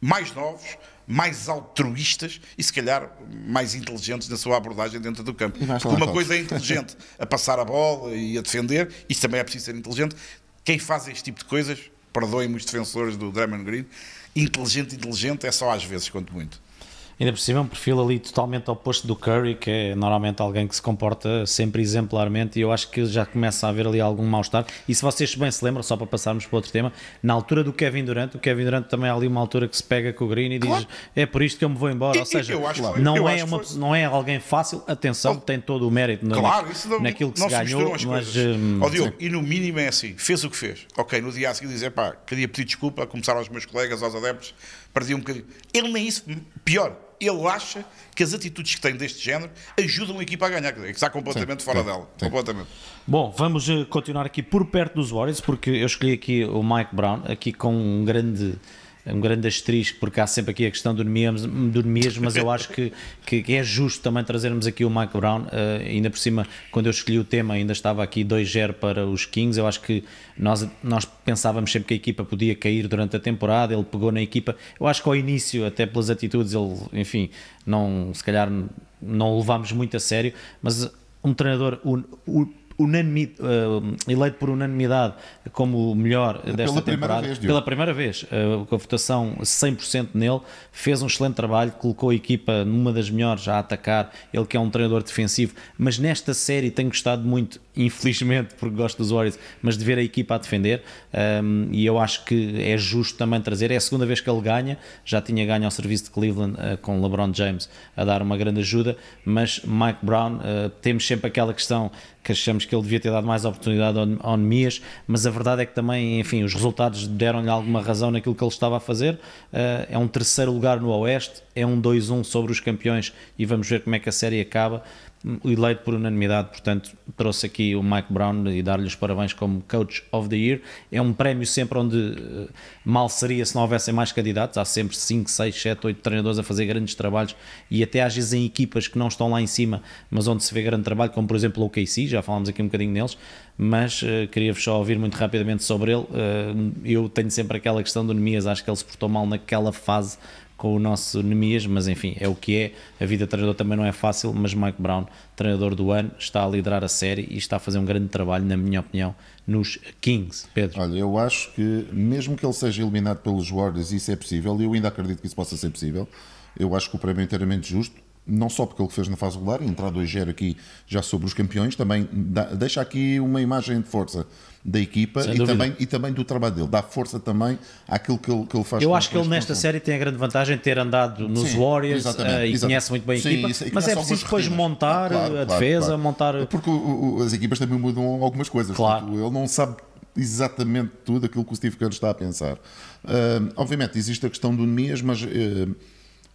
mais novos, mais altruístas e se calhar mais inteligentes na sua abordagem dentro do campo. Porque uma coisa é inteligente a passar a bola e a defender, isso também é preciso ser inteligente. Quem faz este tipo de coisas, perdoem-me os defensores do Draymond Green, inteligente, inteligente é só às vezes, quanto muito. Ainda por cima é um perfil ali totalmente oposto do Curry, que é normalmente alguém que se comporta sempre exemplarmente e eu acho que já começa a haver ali algum mal-estar. E se vocês bem se lembram, só para passarmos para outro tema, na altura do Kevin Durant, o Kevin Durant também há é ali uma altura que se pega com o Green e claro. diz é por isto que eu me vou embora. E, Ou seja, foi, não, é uma, não é alguém fácil, atenção, tem todo o mérito é? claro, naquilo que se ganhou. mas, hum, oh, Diogo, e no mínimo é assim, fez o que fez. Ok, no dia a seguir dizer, pá, queria pedir desculpa, a começar aos meus colegas, aos adeptos, perdi um bocadinho. Ele nem isso, hum, pior, ele acha que as atitudes que tem deste género ajudam a equipa a ganhar, que está completamente sim, fora sim, dela. Sim. Completamente. Bom, vamos eh, continuar aqui por perto dos Warriors, porque eu escolhi aqui o Mike Brown, aqui com um grande um grande asterisco, porque há sempre aqui a questão do Neemias, mas eu acho que, que é justo também trazermos aqui o Mike Brown, uh, ainda por cima, quando eu escolhi o tema, ainda estava aqui 2-0 para os Kings, eu acho que nós, nós pensávamos sempre que a equipa podia cair durante a temporada, ele pegou na equipa, eu acho que ao início, até pelas atitudes, ele, enfim, não, se calhar não o levámos muito a sério, mas um treinador... O, o, unanimi, uh, eleito por unanimidade como o melhor desta pela temporada. Primeira vez, pela primeira vez, uh, com a votação 100% nele, fez um excelente trabalho, colocou a equipa numa das melhores a atacar, ele que é um treinador defensivo, mas nesta série tenho gostado muito, infelizmente, porque gosto dos Warriors, mas de ver a equipa a defender, um, ehm, e eu acho que é justo também trazer, é a segunda vez que ele ganha, já tinha ganho ao serviço de Cleveland uh, com LeBron James a dar uma grande ajuda, mas Mike Brown, temos sempre aquela questão que achamos que ele devia ter dado mais oportunidade ao, ao Nemias, mas a verdade é que também, enfim, os resultados deram-lhe alguma razão naquilo que ele estava a fazer. Uh, é um terceiro lugar no Oeste, é um 2-1 sobre os campeões e vamos ver como é que a série acaba eleito por unanimidade, portanto, trouxe aqui o Mike Brown e dar-lhe os parabéns como Coach of the Year. É um prémio sempre onde eh, mal seria se não houvessem mais candidatos. Há sempre 5, 6, 7, 8 treinadores a fazer grandes trabalhos e até às vezes em equipas que não estão lá em cima, mas onde se vê grande trabalho, como por exemplo o KC, já falámos aqui um bocadinho neles, mas uh, queria-vos só ouvir muito rapidamente sobre ele. Uh, eu tenho sempre aquela questão do Nemias, acho que ele se portou mal naquela fase com o nosso Nemias, mas enfim, é o que é. A vida de treinador também não é fácil, mas Mike Brown, treinador do ano, está a liderar a série e está a fazer um grande trabalho, na minha opinião, nos Kings. Pedro. Olha, eu acho que mesmo que ele seja eliminado pelos Warriors, isso é possível, e eu ainda acredito que isso possa ser possível. Eu acho que o prémio é inteiramente justo não só porque ele fez na fase regular, entrar 2-0 aqui já sobre os campeões, também dá, deixa aqui uma imagem de força da equipa e também, e também do trabalho dele. Dá força também àquilo que ele, que ele faz. Eu acho que ele nesta série tem a grande vantagem de ter andado nos Sim, Warriors uh, e exatamente. conhece muito bem a Sim, equipa, isso, mas é preciso depois montar claro, claro, eh, a defesa, claro. montar... Eh, porque o, o, as equipas também mudam algumas coisas. Claro. ele não sabe exatamente tudo aquilo que o Steve Kerr está a pensar. Uh, obviamente existe a questão do Nemias, mas... Uh,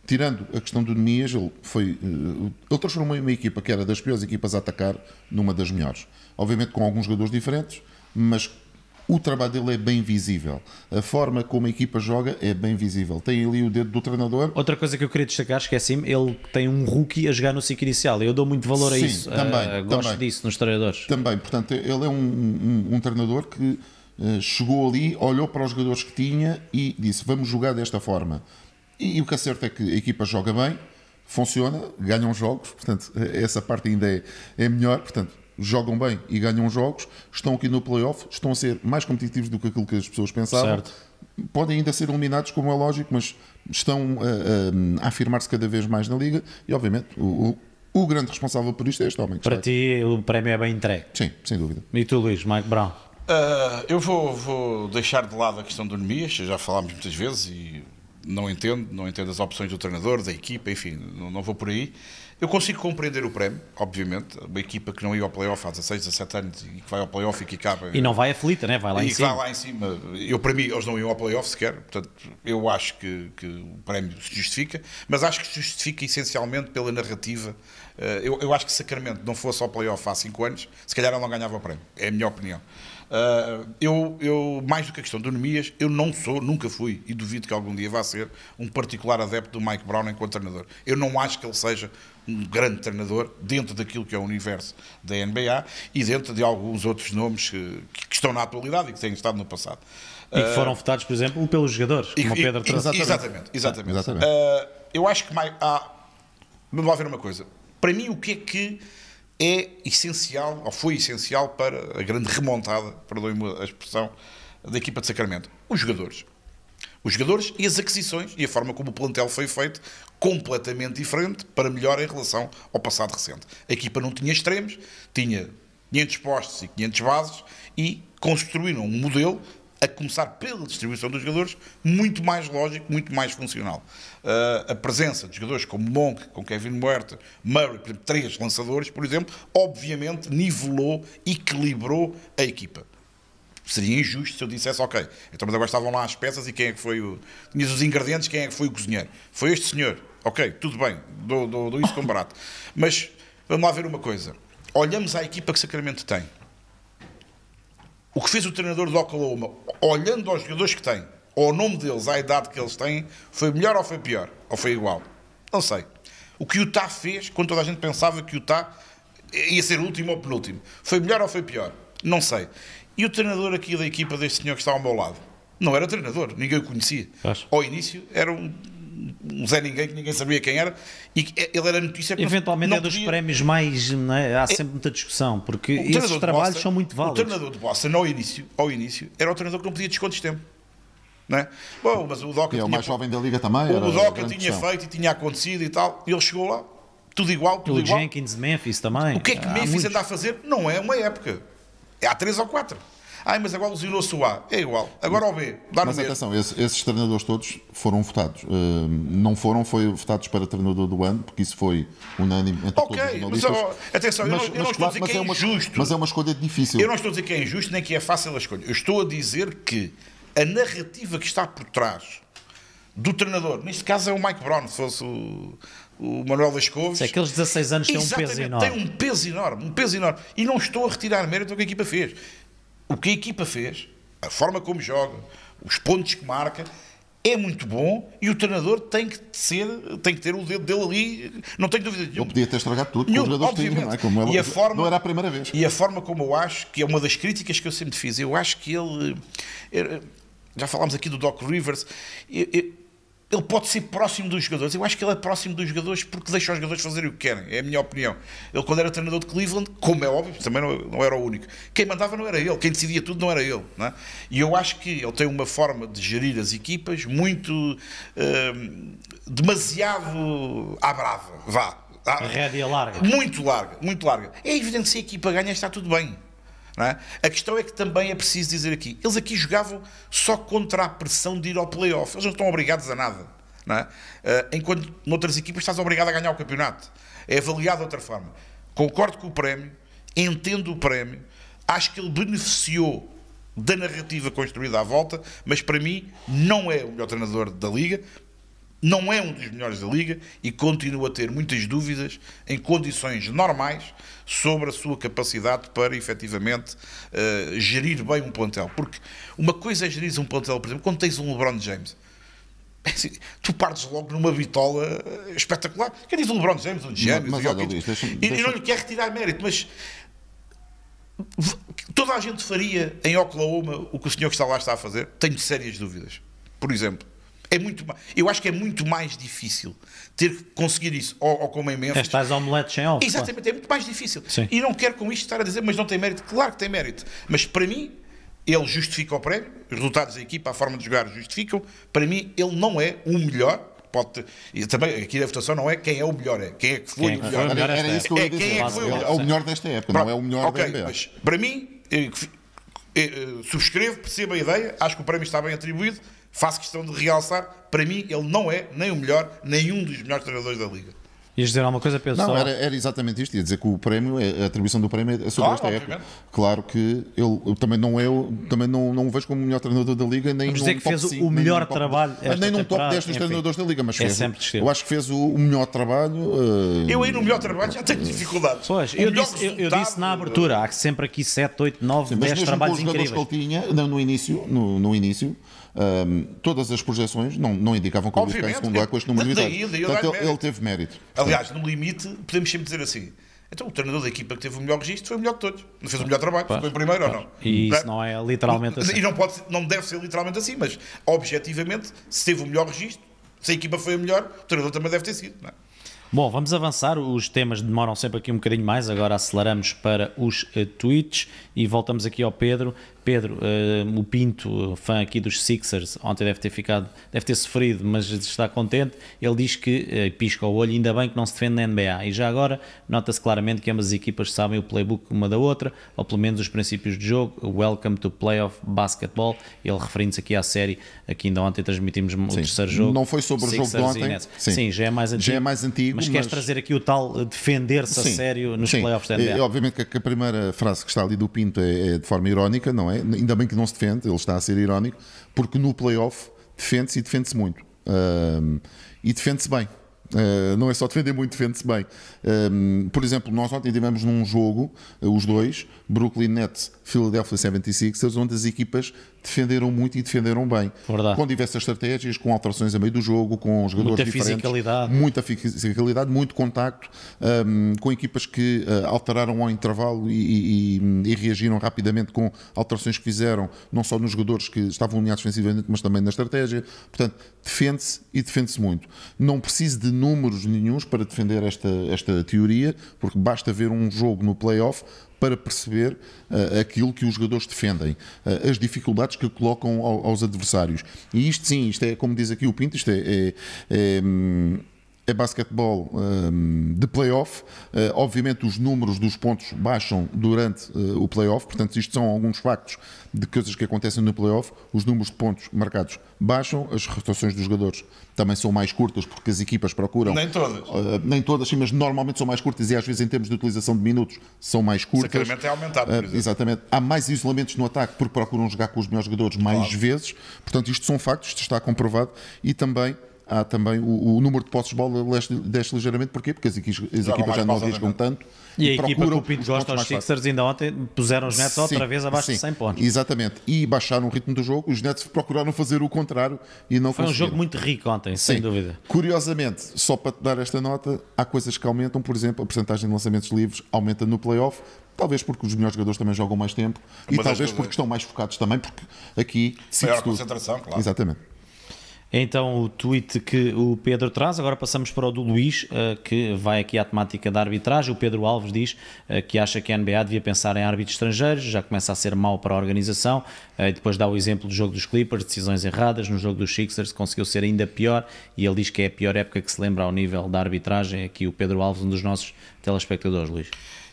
tirando a questão do Nemias, ele, foi, eh, ele transformou uma equipa que era das piores equipas a atacar numa das melhores. Obviamente com alguns jogadores diferentes, mas o trabalho dele é bem visível. A forma como a equipa joga é bem visível. Tem ali o dedo do treinador. Outra coisa que eu queria destacar, esqueci-me, ele tem um rookie a jogar no ciclo inicial. Eu dou muito valor Sim, a isso. Eh, também, uh, gosto também. disso nos treinadores. Também, portanto, ele é um, um, um treinador que uh, chegou ali, olhou para os jogadores que tinha e disse: Vamos jogar desta forma. E, e, o que é certo é que a equipa joga bem, funciona, ganham jogos, portanto, essa parte ainda é, é melhor, portanto, jogam bem e ganham jogos, estão aqui no playoff, estão a ser mais competitivos do que aquilo que as pessoas pensavam. Certo. Podem ainda ser eliminados, como é lógico, mas estão a, a, a afirmar-se cada vez mais na liga e, obviamente, o, o, o grande responsável por isto é este homem. Para ti, o prémio é bem entregue. Sim, sem dúvida. E tu, Luís, Mike Brown? Uh, eu vou, vou, deixar de lado a questão do Nemias, já falámos muitas vezes e não entendo, não entendo as opções do treinador, da equipa, enfim, não, não vou por aí. Eu consigo compreender o prémio, obviamente, uma equipa que não ia ao playoff há 16, 17 anos e que vai ao playoff e que acaba... E não vai aflita, né? vai lá em cima. E vai lá em cima. Eu, para mim, eles não iam ao playoff sequer, portanto, eu acho que, que o prémio se justifica, mas acho que se justifica essencialmente pela narrativa. Eh, eu, eu acho que Sacramento não fosse ao playoff há 5 anos, se calhar ele não ganhava o prémio, é a minha opinião. Uh, eu, eu, mais do que a questão de Nemias, eu não sou, nunca fui e duvido que algum dia vá ser um particular adepto do Mike Brown enquanto treinador. Eu não acho que ele seja um grande treinador dentro daquilo que é o universo da NBA e dentro de alguns outros nomes que, que estão na atualidade e que têm estado no passado. E que foram votados, por exemplo, pelos jogadores, como e, Pedro Exatamente, exatamente. exatamente. exatamente. Uh, eu acho que Mike, Ah Vamos lá ver uma coisa. Para mim, o que é que é essencial, ou foi essencial para a grande remontada, perdoem-me a expressão, da equipa de Sacramento? Os jogadores. Os jogadores e as aquisições e a forma como o plantel foi feito, completamente diferente para melhor em relação ao passado recente. A equipa não tinha extremos, tinha 500 postos e 500 bases e construíram um modelo a começar pela distribuição dos jogadores, muito mais lógico, muito mais funcional. Uh, a presença de jogadores como Monk, com Kevin Huerta, Murray, por exemplo, três lançadores, por exemplo, obviamente nivelou, equilibrou a equipa. Seria injusto se eu dissesse, ok, então mas agora estavam lá as peças e quem é que foi o. Tinhas os ingredientes, quem é que foi o cozinheiro? Foi este senhor. Ok, tudo bem, dou, dou, dou isso como barato. Mas vamos lá ver uma coisa. Olhamos à equipa que Sacramento tem o que fez o treinador do Oklahoma, olhando aos jogadores que tem, ou ao nome deles, à idade que eles têm, foi melhor ou foi pior? Ou foi igual? Não sei. O que o Utah fez, quando toda a gente pensava que o Utah ia ser o último ou penúltimo, foi melhor ou foi pior? Não sei. E o treinador aqui da equipa deste senhor que está ao meu lado? Não era treinador, ninguém o conhecia. Acho. Ao início era um um Zé Ninguém que ninguém sabia quem era e ele era notícia Eventualmente é não, não é dos prémios mais. É? Há sempre muita discussão, porque esses trabalhos são muito válidos. O treinador de Boston, ao início, ao início, era o treinador que não podia descontos de tempo. é? Bom, mas o Doca. E é o mais jovem da Liga também. O Doca tinha questão. feito e tinha acontecido e tal, e ele chegou lá, tudo igual, tudo o igual. Jenkins, Memphis também. O que é que Há Memphis muitos. anda a fazer? Não é uma época. É há três ou quatro. Ah, mas agora lesionou-se o A. É igual. Agora o B. Dá mas atenção, esse, esses treinadores todos foram votados. Uh, não foram, foi votados para treinador do ano, porque isso foi unânime entre okay, todos os mas, atenção, mas, eu não, eu mas, estou a dizer que é, é uma, injusto. Mas é uma escolha difícil. Eu não estou a dizer que é injusto nem que é fácil a escolha. Eu estou a dizer que a narrativa que está por trás do treinador, neste caso é o Mike Brown, se fosse o, o Manuel das Se aqueles 16 anos têm um peso enorme. Tem um peso enorme, um peso enorme. E não estou a retirar mérito do que a equipa fez. O que a equipa fez, a forma como joga, os pontos que marca, é muito bom e o treinador tem que ser, tem que ter o dedo dele ali, não tenho dúvida nenhuma. Não podia ter estragado tudo, nenhum, o tinham, não é? Como a forma, não era a primeira vez. E a forma como eu acho, que é uma das críticas que eu sempre fiz, eu acho que ele, eh, já falámos aqui do Doc Rivers, eu, eu, ele pode ser próximo dos jogadores. Eu acho que ele é próximo dos jogadores porque deixa os jogadores fazerem o que querem. É a minha opinião. Ele, quando era treinador de Cleveland, como é óbvio, também não, não era o único. Quem mandava não era ele. Quem decidia tudo não era ele. Não é? E eu acho que ele tem uma forma de gerir as equipas muito. Hum, demasiado à brava. Vá. À, rédea larga. Muito larga, muito larga. É evidente que se a equipa ganha está tudo bem. É? A questão é que também é preciso dizer aqui: eles aqui jogavam só contra a pressão de ir ao playoff, eles não estão obrigados a nada. É? Eh, enquanto noutras equipas estás obrigado a ganhar o campeonato, é avaliado de outra forma. Concordo com o prémio, entendo o prémio, acho que ele beneficiou da narrativa construída à volta, mas para mim não é o melhor treinador da liga, não é um dos melhores da liga e continua a ter muitas dúvidas em condições normais sobre a sua capacidade para efetivamente uh, gerir bem um plantel. Porque uma coisa é gerir um plantel, por exemplo, quando tens um LeBron James, é assim, tu partes logo numa vitola eh, espetacular. Quer dizer, um LeBron James, um James, mas, mas, um Luís, deixa, deixa... e não lhe quer retirar mérito, mas toda a gente faria em Oklahoma o que o senhor que está lá está a fazer? Tenho sérias dúvidas. Por exemplo, é muito, eu acho que é muito mais difícil ter que conseguir isso, ou, ou como Estás Memphis. omeletes sem ovos. Exatamente, é muito mais difícil. Sim. E não quero com isto estar a dizer, mas não tem mérito. Claro que tem mérito. Mas para mim, ele justifica o prémio, os resultados da equipa, a forma de jogar justificam. Para mim, ele não é o melhor. Pode, e também aqui a votação não é quem é o melhor, é quem é que foi, é o, melhor. melhor. Era, isso que eu ia é, quem É, foi o, melhor. É o melhor desta época, Pronto. não é o melhor okay, da NBA. Mas, para mim, eh, eh, subscrevo, percebo a ideia, acho que o prémio está bem atribuído Faço questão de realçar, para mim ele não é nem o melhor, nem um dos melhores treinadores da Liga. Ias dizer alguma coisa, Pedro? Não, era, era, exatamente isto. Ia dizer que o prémio, é, a atribuição do prémio é sobre claro, esta época. Obviamente. Claro que ele também não é, também não, não o vejo como o melhor treinador da Liga, nem Vamos dizer que fez 5, o melhor trabalho. Top, nem num top 10 dos treinadores da Liga, mas é fez. eu acho que fez o, o melhor trabalho. Uh... Eu aí no melhor trabalho já tenho dificuldade. Pois, eu disse, eu, eu, disse, na abertura, há sempre aqui 7, 8, 9, 10 trabalhos incríveis. Mas mesmo com os jogadores que ele tinha, no, início, no, no início um, todas as projeções não, não indicavam que o em segundo lugar com este número de daí, Portanto, ele, ele, teve mérito. Aliás, no limite, podemos sempre dizer assim. Então o treinador da equipa que teve o melhor registro foi o melhor de todos. Não fez o melhor trabalho, foi o primeiro ou não. E isso não é, não é literalmente assim. E não, pode, não deve ser literalmente assim, mas objetivamente, se teve o melhor registro, se a equipa foi a melhor, o treinador também deve ter sido. Não é? Bom, vamos avançar. Os temas demoram sempre aqui um bocadinho mais. Agora aceleramos para os uh, tweets e voltamos aqui ao Pedro Pedro, uh, o Pinto, fã aqui dos Sixers, ontem deve ter ficado, deve ter sofrido, mas está contente. Ele diz que uh, pisca o olho, ainda bem que não se defende na NBA. E já agora, nota-se claramente que ambas as equipas sabem o playbook uma da outra, ou pelo menos os princípios de jogo. Welcome to Playoff Basketball. Ele referindo-se aqui à série, aqui ainda ontem transmitimos Sim. o terceiro jogo. Não foi sobre Sixers o jogo de ontem? Sim. Sim. já é mais antigo. Já é mais antigo mas, mas... queres trazer aqui o tal eh, defender-se a sério nos Sim. playoffs da é, NBA? É, obviamente que a primeira frase que está ali do Pinto é, é de forma irónica, não é? é? Ainda bem que não se defende, ele está a ser irónico, porque no playoff defende-se e defende-se muito. e defende-se bem. Uh, não é só defender muito, defende-se bem. por exemplo, nós ontem tivemos num jogo, ah, os dois, Brooklyn Nets, Philadelphia 76ers, onde as equipas defenderam muito e defenderam bem. Verdade. Com diversas estratégias, com alterações a meio do jogo, com jogadores muita diferentes. Fisicalidade. Muita fisicalidade, muito contacto, um, com equipas que uh, alteraram ao intervalo e, e, hum, e, reagiram rapidamente com alterações que fizeram, não só nos jogadores que estavam alinhados defensivamente, mas também na estratégia. Portanto, defende-se e defende-se muito. Não preciso de números nenhums para defender esta, esta teoria, porque basta ver um jogo no playoff para perceber uh, aquilo que os jogadores defendem, uh, as dificuldades que colocam ao, aos adversários. E isto sim, isto é, como diz aqui o Pinto, isto é, é, é hum, é basquetebol um, de playoff. Uh, obviamente, os números dos pontos baixam durante uh, o playoff, portanto, isto são alguns factos de coisas que acontecem no playoff. Os números de pontos marcados baixam, as rotações dos jogadores também são mais curtas porque as equipas procuram. Nem todas. Uh, nem todas, sim, mas normalmente são mais curtas e às vezes, em termos de utilização de minutos, são mais curtas. Sacramento é aumentado, por exemplo. Exatamente. Há mais isolamentos no ataque porque procuram jogar com os melhores jogadores mais claro. vezes. Portanto, isto são factos, isto está comprovado e também há também o, o número de posses de bola desce ligeiramente. Porquê? Porque as, as equipas já não arriscam tanto. E, e a equipa que o Pinto gosta aos Sixers ainda ontem puseram os Nets sim, outra vez abaixo sim, de 100 pontos. Exatamente. E baixaram o ritmo do jogo. Os Nets procuraram fazer o contrário e não Foi um jogo muito rico ontem, sim. sem dúvida. Curiosamente, só para te dar esta nota, há coisas que aumentam. Por exemplo, a porcentagem de lançamentos livres aumenta no playoff. Talvez porque os melhores jogadores também jogam mais tempo Mas e talvez porque estão mais focados também, porque aqui... Maior concentração, claro. Exatamente então o tweet que o Pedro traz. Agora passamos para o do Luís, eh, que vai aqui à temática da arbitragem. O Pedro Alves diz eh, que acha que a NBA devia pensar em árbitros estrangeiros, já começa a ser mau para a organização. Eh, depois dá o exemplo do jogo dos Clippers, decisões erradas. No jogo dos Sixers conseguiu ser ainda pior e ele diz que é a pior época que se lembra ao nível da arbitragem. É aqui o Pedro Alves, um dos nossos telespectadores, Luís.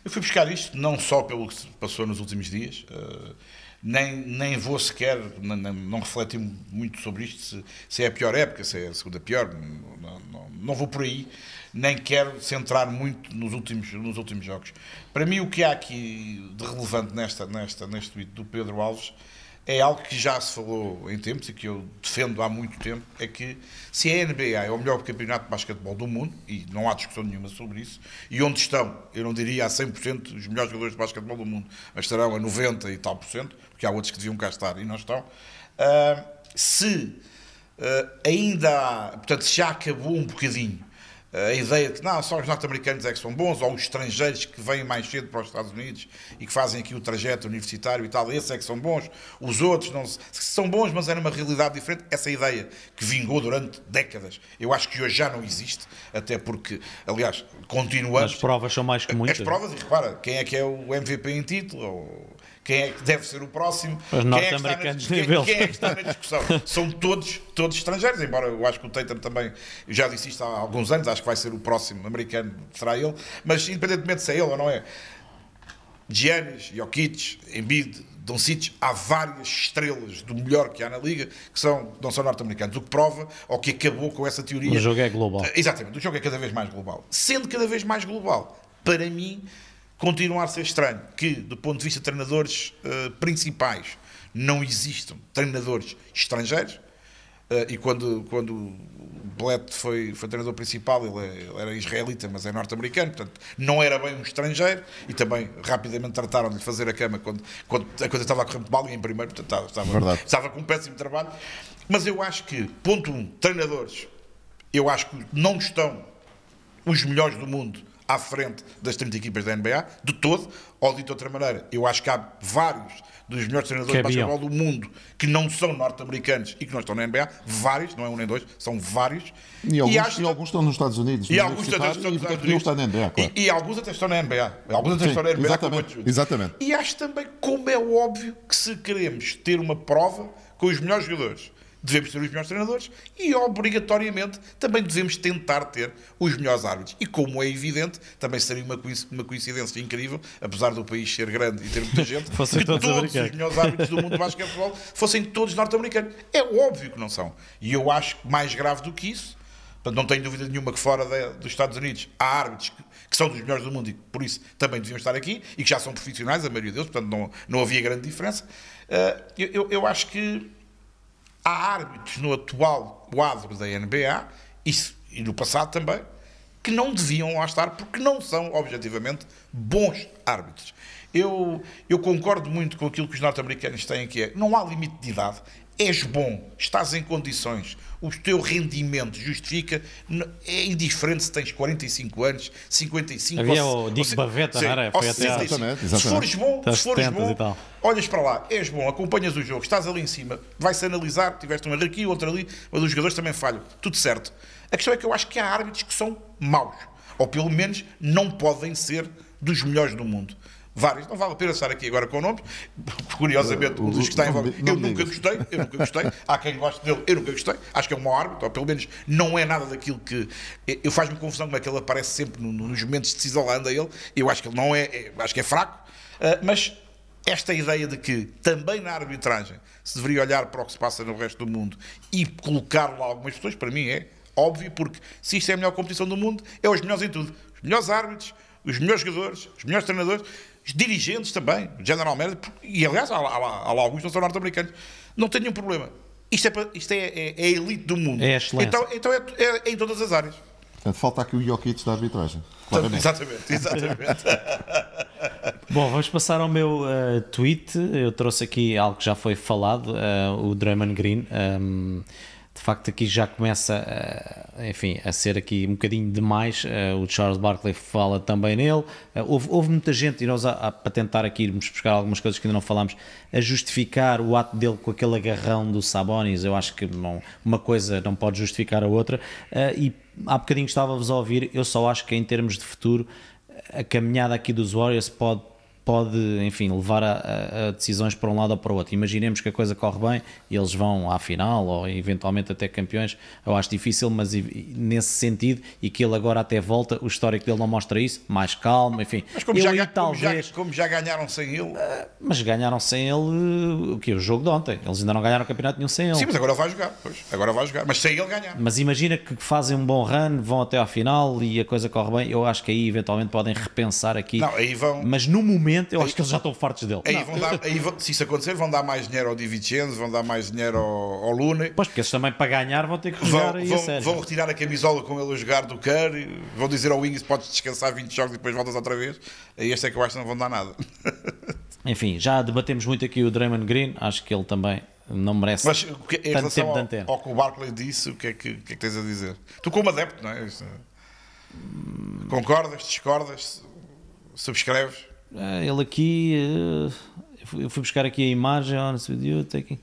Eu fui buscar isto não só pelo que se passou nos últimos dias. Uh nem, nem vou sequer, não, não refleti muito sobre isto, se, se, é a pior época, se é a segunda pior, não, não, não, vou por aí, nem quero centrar muito nos últimos, nos últimos jogos. Para mim, o que há aqui de relevante nesta, nesta, neste tweet do Pedro Alves é algo que já se falou em tempos e que eu defendo há muito tempo, é que se a NBA é o melhor campeonato de basquetebol do mundo, e não há discussão nenhuma sobre isso, e onde estão, eu não diria a 100% os melhores jogadores de basquetebol do mundo, mas estarão a 90 e tal por cento, porque há outros que deviam cá estar e não estão, uh, se uh, ainda há, portanto, se já acabou um bocadinho ah, a ideia de que não, só os norte-americanos é que são bons, ou os estrangeiros que vêm mais cedo para os Estados Unidos e que fazem aqui o trajeto universitário e tal, esses é que são bons, os outros não são bons, mas era é uma realidade diferente. Essa ideia que vingou durante décadas, eu acho que hoje já não existe, até porque, aliás, continuamos. As provas são mais que muitas. As provas, e repara, quem é que é o MVP em título? Ou quem é que deve ser o próximo, Os quem, é que está, na, quem, quem é que está na discussão. São todos, todos estrangeiros, embora eu acho que o Tatum também, eu já disse isto há alguns anos, acho que vai ser o próximo americano, será ele, mas independentemente se é ele ou não é, Giannis, Jokic, Embiid, Doncic, há várias estrelas do melhor que há na liga que são, não são norte-americanos, o que prova ou que acabou com essa teoria. O jogo é global. Exatamente, o jogo é cada vez mais global. Sendo cada vez mais global, para mim, Continua a ser estranho que, do ponto de vista de treinadores uh, principais, não existam treinadores estrangeiros. Uh, e quando, quando Blett foi, foi treinador principal, ele, é, ele era israelita, mas é norte-americano, portanto, não era bem um estrangeiro, e também rapidamente trataram de lhe fazer a cama quando, quando a coisa estava a correr muito mal, e em primeiro, portanto, estava, estava, estava com um péssimo trabalho. Mas eu acho que, ponto um, treinadores, eu acho que não estão os melhores do mundo à frente das 30 equipas da NBA, de todo, ou dito de outra maneira, eu acho que há vários dos melhores treinadores de basquetebol do mundo que não são norte-americanos e que não estão na NBA, vários, não é um nem dois, são vários. E alguns, e acho, e alguns estão nos Estados Unidos. E alguns até estão nos Estados Unidos. Na NBA, claro. e, e, alguns até estão na NBA. Alguns até Sim, estão na NBA. Exatamente, exatamente. E acho também como é óbvio que se queremos ter uma prova com os melhores jogadores devemos ter os melhores treinadores e, obrigatoriamente, também devemos tentar ter os melhores árbitros. E, como é evidente, também seria uma, uma coincidência incrível, apesar do país ser grande e ter muita gente, que todos os melhores árbitros do mundo do basquetebol fossem todos norte-americanos. É óbvio que não são. E eu acho mais grave do que isso, não tenho dúvida nenhuma que fora de, dos Estados Unidos há árbitros que, que são dos melhores do mundo e por isso também deviam estar aqui e que já são profissionais, a maioria deles, portanto não, não havia grande diferença. Uh, eu, eu, eu acho que há árbitros no atual quadro da NBA, isso, e no passado também, que não deviam lá estar porque não são, objetivamente, bons árbitros. Eu, eu concordo muito com aquilo que os norte-americanos têm, que é não há limite de idade. És bom, estás em condições, o teu rendimento justifica, é indiferente se tens 45 anos, 55 Havia ou, o Dick Baveta, não era? Foi até exatamente, exatamente. Se fores bom, tá se fores bom, olhas para lá, és bom, acompanhas o jogo, estás ali em cima, vai-se analisar, tiveste um erro aqui, outro ali, mas os jogadores também falham, tudo certo. A questão é que eu acho que há árbitros que são maus, ou pelo menos não podem ser dos melhores do mundo vários Não vale a pena estar aqui agora com nomes. Curiosamente, uh, um dos que está em voga. Eu nunca gostei, eu nunca gostei. Há quem goste dele, eu nunca gostei. Acho que é um mau árbitro, ou pelo menos não é nada daquilo que. Eh, eu faz-me confusão como é que ele aparece sempre nos momentos de decisão lá anda ele. Eu acho que ele não é, é acho que é fraco. Eh, mas esta ideia de que também na arbitragem se deveria olhar para o que se passa no resto do mundo e colocar lá algumas pessoas, para mim é óbvio, porque se isto é a melhor competição do mundo, é os melhores em tudo. Os melhores árbitros, os melhores jogadores, os melhores treinadores os dirigentes também, general manager, e aliás, há, há, há lá alguns que não são norte-americanos, não têm nenhum problema. Isto é, isto é, é, é a elite do mundo. É Então, então é, é, é, em todas as áreas. Portanto, falta aqui o Jokic da arbitragem. Claramente. Então, exatamente, exatamente. Bom, vamos passar ao meu uh, tweet. Eu trouxe aqui algo que já foi falado, uh, o Draymond Green. Um, ehm, de facto aqui já começa a, eh, enfim, a ser aqui um bocadinho demais, eh, o Charles Barkley fala também nele, eh, houve, houve muita gente, e nós a, a, para tentar aqui irmos buscar algumas coisas que ainda não falámos, a justificar o ato dele com aquele agarrão do Sabonis, eu acho que não, uma coisa não pode justificar a outra, e há bocadinho estava-vos a ouvir, eu só acho que em termos de futuro, a caminhada aqui dos Warriors pode pode, enfim, levar a, a, decisões para um lado ou para o outro. Imaginemos que a coisa corre bem e eles vão à final ou eventualmente até campeões. Eu acho difícil, mas nesse sentido, e que ele agora até volta, o histórico dele não mostra isso, mais calmo, enfim. Mas como, já, talvez, como, já, como já, ganharam sem ele? Ah, mas ganharam sem ele o que? O jogo de ontem. Eles ainda não ganharam o campeonato nenhum sem ele. Sim, mas agora vai jogar, pois. Agora vai jogar, mas sem ele ganhar. Mas imagina que fazem um bom run, vão até à final e a coisa corre bem. Eu acho que aí eventualmente podem repensar aqui. Não, aí vão. Mas no momento eu aí, acho que eles já estão fartos dele. Aí, não, dar, se isso acontecer, vão dar mais dinheiro ao Di vão dar mais dinheiro ao, ao Lune. Pois, porque eles também para ganhar vão ter que jogar vão, vão, a vão retirar a camisola com ele a jogar do Curry, vão dizer ao Wings podes descansar 20 jogos e depois voltas outra vez. Aí este é que eu acho que não vão dar nada. Enfim, já debatemos muito aqui o Draymond Green, acho que ele também não merece Mas, que, em tanto tempo ao, de antena. Ao que o Barclay disse, o que é que, que, é que tens a dizer? Tu como adepto, não é? é- Concordas, discordas, subscreves? Ah, ele aqui, ah, eu fui buscar aqui a imagem, on video, taking...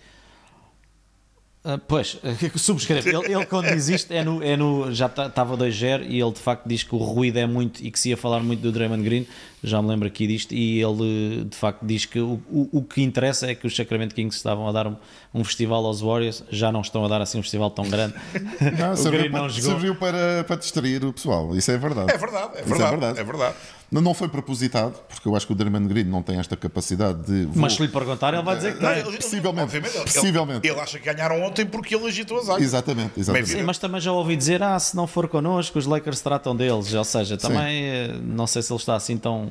Uh, pois, subscreve. Ele, ele, quando diz isto é no. É no já estava 2-0 e ele de facto diz que o ruído é muito e que se ia falar muito do Draymond Green. Já me lembro aqui disto. E ele de facto diz que o, o, o que interessa é que os Sacramento Kings estavam a dar um, um, festival aos Warriors. Já não estão a dar assim um festival tão grande. Não, o serviu, Green não para, jogou. serviu para, para distrair o pessoal. Isso é verdade. É verdade, é, é verdade. É verdade. É verdade. Não foi propositado, porque eu acho que o Dermond Green não tem esta capacidade de. Vou... Mas se lhe perguntar, ele vai dizer que eh, não. possivelmente. Ele, possivelmente. Ele, acha que ganharam ontem porque ele agitou as águas. Exatamente, exatamente. Sim, mas também já ouvi dizer, ah, se não for connosco, os Lakers tratam deles. Ou seja, também sim. Eh, não sei se ele está assim tão.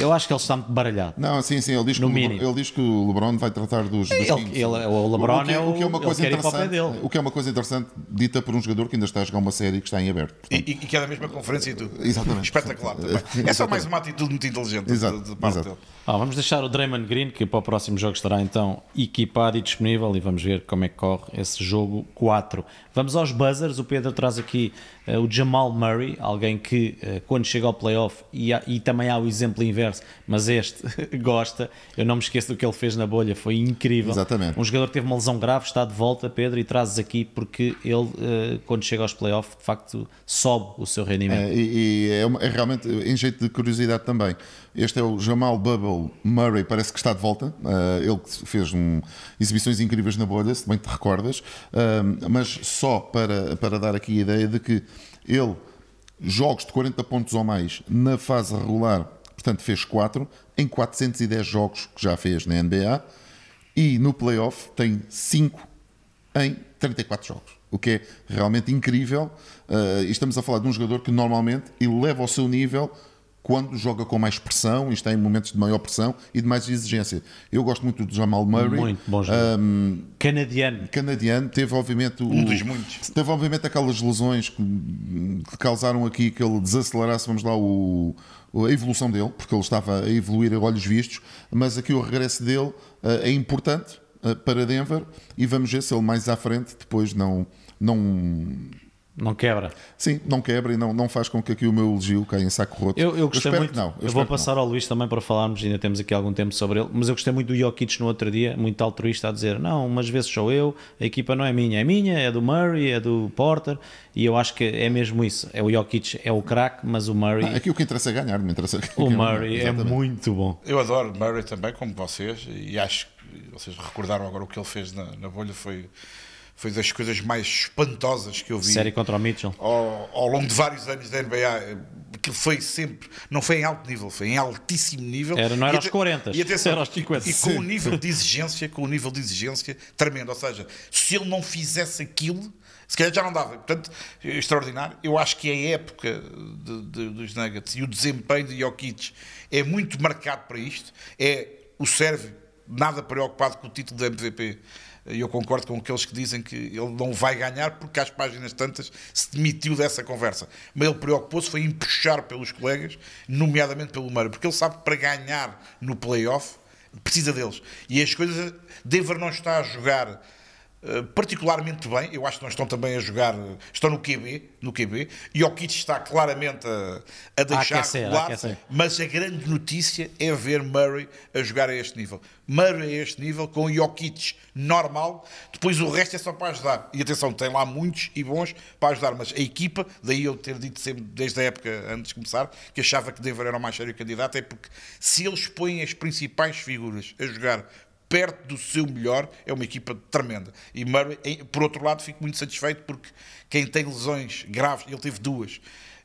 Eu acho que ele está muito baralhado. Não, sim, sim. Ele diz, que, mínimo. o, ele diz que o LeBron vai tratar dos. dos ele, ele, o LeBron o, que, é o, é o que é uma coisa interessante. O que é uma coisa interessante dita por um jogador que ainda está a jogar uma série que está em aberto. e, e que é da mesma conferência e tudo. Exatamente. Espetacular. essa É mais mais uma atitude muito inteligente exato, de, parte exato. dele. Ah, vamos deixar o Draymond Green, que para o próximo jogo estará então equipado e disponível, e vamos ver como é que corre esse jogo 4. Vamos aos buzzers. O Pedro traz aqui uh, o Jamal Murray, alguém que uh, quando chega ao playoff, e, há, e também há o exemplo inverso, mas este gosta. Eu não me esqueço do que ele fez na bolha, foi incrível. Exatamente. Um jogador que teve uma lesão grave, está de volta, Pedro, e trazes aqui porque ele, uh, quando chega aos playoffs, de facto sobe o seu rendimento. É, e, e é, uma, é realmente, em jeito de curiosidade também, este é o Jamal Bubble Murray, parece que está de volta. Uh, ele fez um, exibições incríveis na bolha, se bem te recordas. Uh, mas só para, para dar aqui a ideia de que ele, jogos de 40 pontos ou mais na fase regular, portanto fez 4, em 410 jogos que já fez na NBA. E no playoff tem 5 em 34 jogos o que é realmente incrível. Uh, e estamos a falar de um jogador que normalmente eleva o seu nível quando joga com mais pressão e está é, em momentos de maior pressão e de mais exigência. Eu gosto muito do Jamal Murray. Muito bom Um, canadiano. Canadiano. Teve, obviamente... O, um dos muitos. Teve, obviamente, aquelas lesões que, que causaram aqui que ele desacelerasse, vamos lá, o, a evolução dele, porque ele estava a evoluir a olhos vistos, mas aqui o regresso dele uh, é importante uh, para Denver e vamos ver se ele mais à frente depois não... não não quebra. Sim, não quebra e não, não faz com que aqui o meu elogio caia em saco roto. Eu, eu gostei eu muito. Não, eu, eu vou passar ao Luís também para falarmos, ainda temos aqui algum tempo sobre ele, mas eu gostei muito do Jokic no outro dia, muito altruísta a dizer: não, umas vezes sou eu, a equipa não é minha, é minha, é do Murray, é do Porter, e eu acho que é mesmo isso. É o Jokic é o craque, mas o Murray. Ah, aqui é o que interessa é ganhar, não interessa. O é? Murray é, muito bom. Eu adoro Murray também, como vocês, e acho que vocês recordaram agora o que ele fez na, na bolha, foi foi das coisas mais espantosas que eu vi. Série contra o Mitchell. Ao, ao, longo de vários anos da NBA, que foi sempre, não foi em alto nível, foi em altíssimo nível. Era, não era aos 40, e atenção, era aos 50. E, e com o um nível de exigência, com o um nível de exigência tremendo. Ou seja, se ele não fizesse aquilo, se calhar já não dava. Portanto, extraordinário. Eu acho que a época de, de, dos Nuggets e o desempenho de Jokic é muito marcado para isto. É o Sérvio nada preocupado com o título de MVP e eu concordo com aqueles que dizem que ele não vai ganhar porque às páginas tantas se demitiu dessa conversa. Mas ele preocupou-se foi em puxar pelos colegas, nomeadamente pelo Mário, porque ele sabe que para ganhar no playoff precisa deles. E as coisas, Dever não está a jogar eh, particularmente bem. Eu acho que não estão também a jogar, estão no QB, no QB. E o Kit está claramente a, a deixar aquecer, aquecer. mas a grande notícia é ver Murray a jogar a este nível. Murray a este nível com Jokic normal, depois o resto é só para ajudar. E atenção, tem lá muitos e bons para ajudar, mas a equipa, daí eu ter dito sempre desde a época antes de começar, que achava que Denver era o mais sério candidato, é porque se eles põem as principais figuras a jogar perto do seu melhor, é uma equipa tremenda. E Murray, por outro lado, fico muito satisfeito porque quem tem lesões graves, ele teve duas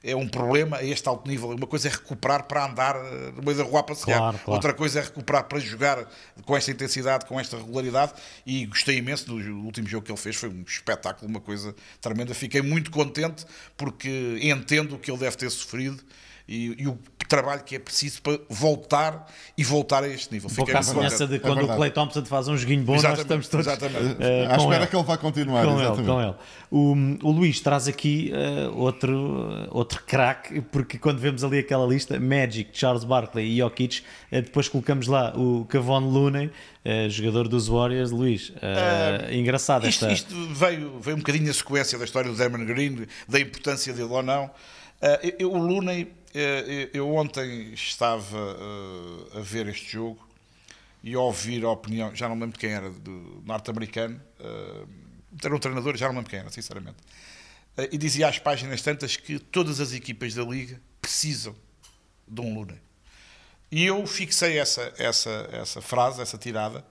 é um problema a este alto nível. Uma coisa é recuperar para andar no meio da rua a passear, claro, claro. outra coisa é recuperar para jogar com esta intensidade, com esta regularidade. E gostei imenso do último jogo que ele fez, foi um espetáculo, uma coisa tremenda. Fiquei muito contente porque entendo o que ele deve ter sofrido e, e o trabalho que é preciso para voltar e voltar a este nível. Fica a semelhança de é quando é o Clay Thompson faz um joguinho bom, exatamente, nós estamos todos exatamente. Uh, à espera ele. que ele vá continuar. Com exatamente. ele, com ele. O, o Luís traz aqui uh, outro, eh, outro craque, porque quando vemos ali aquela lista, Magic, Charles Barkley e Jokic, uh, depois colocamos lá o Cavon Looney, Uh, jogador dos Warriors, Luís. Uh, uh, engraçado isto, esta... isto veio, veio um bocadinho a sequência da história do Damon Green, da importância dele ou não. eu, o Looney é, é, eu ontem estava eh, a ver este jogo e a ouvir a opinião, já não lembro quem era, do norte-americano, eh, era um treinador, já não lembro quem era, sinceramente, eh, e dizia às páginas tantas que todas as equipas da Liga precisam de um Luna. E eu fixei essa, essa, essa frase, essa tirada,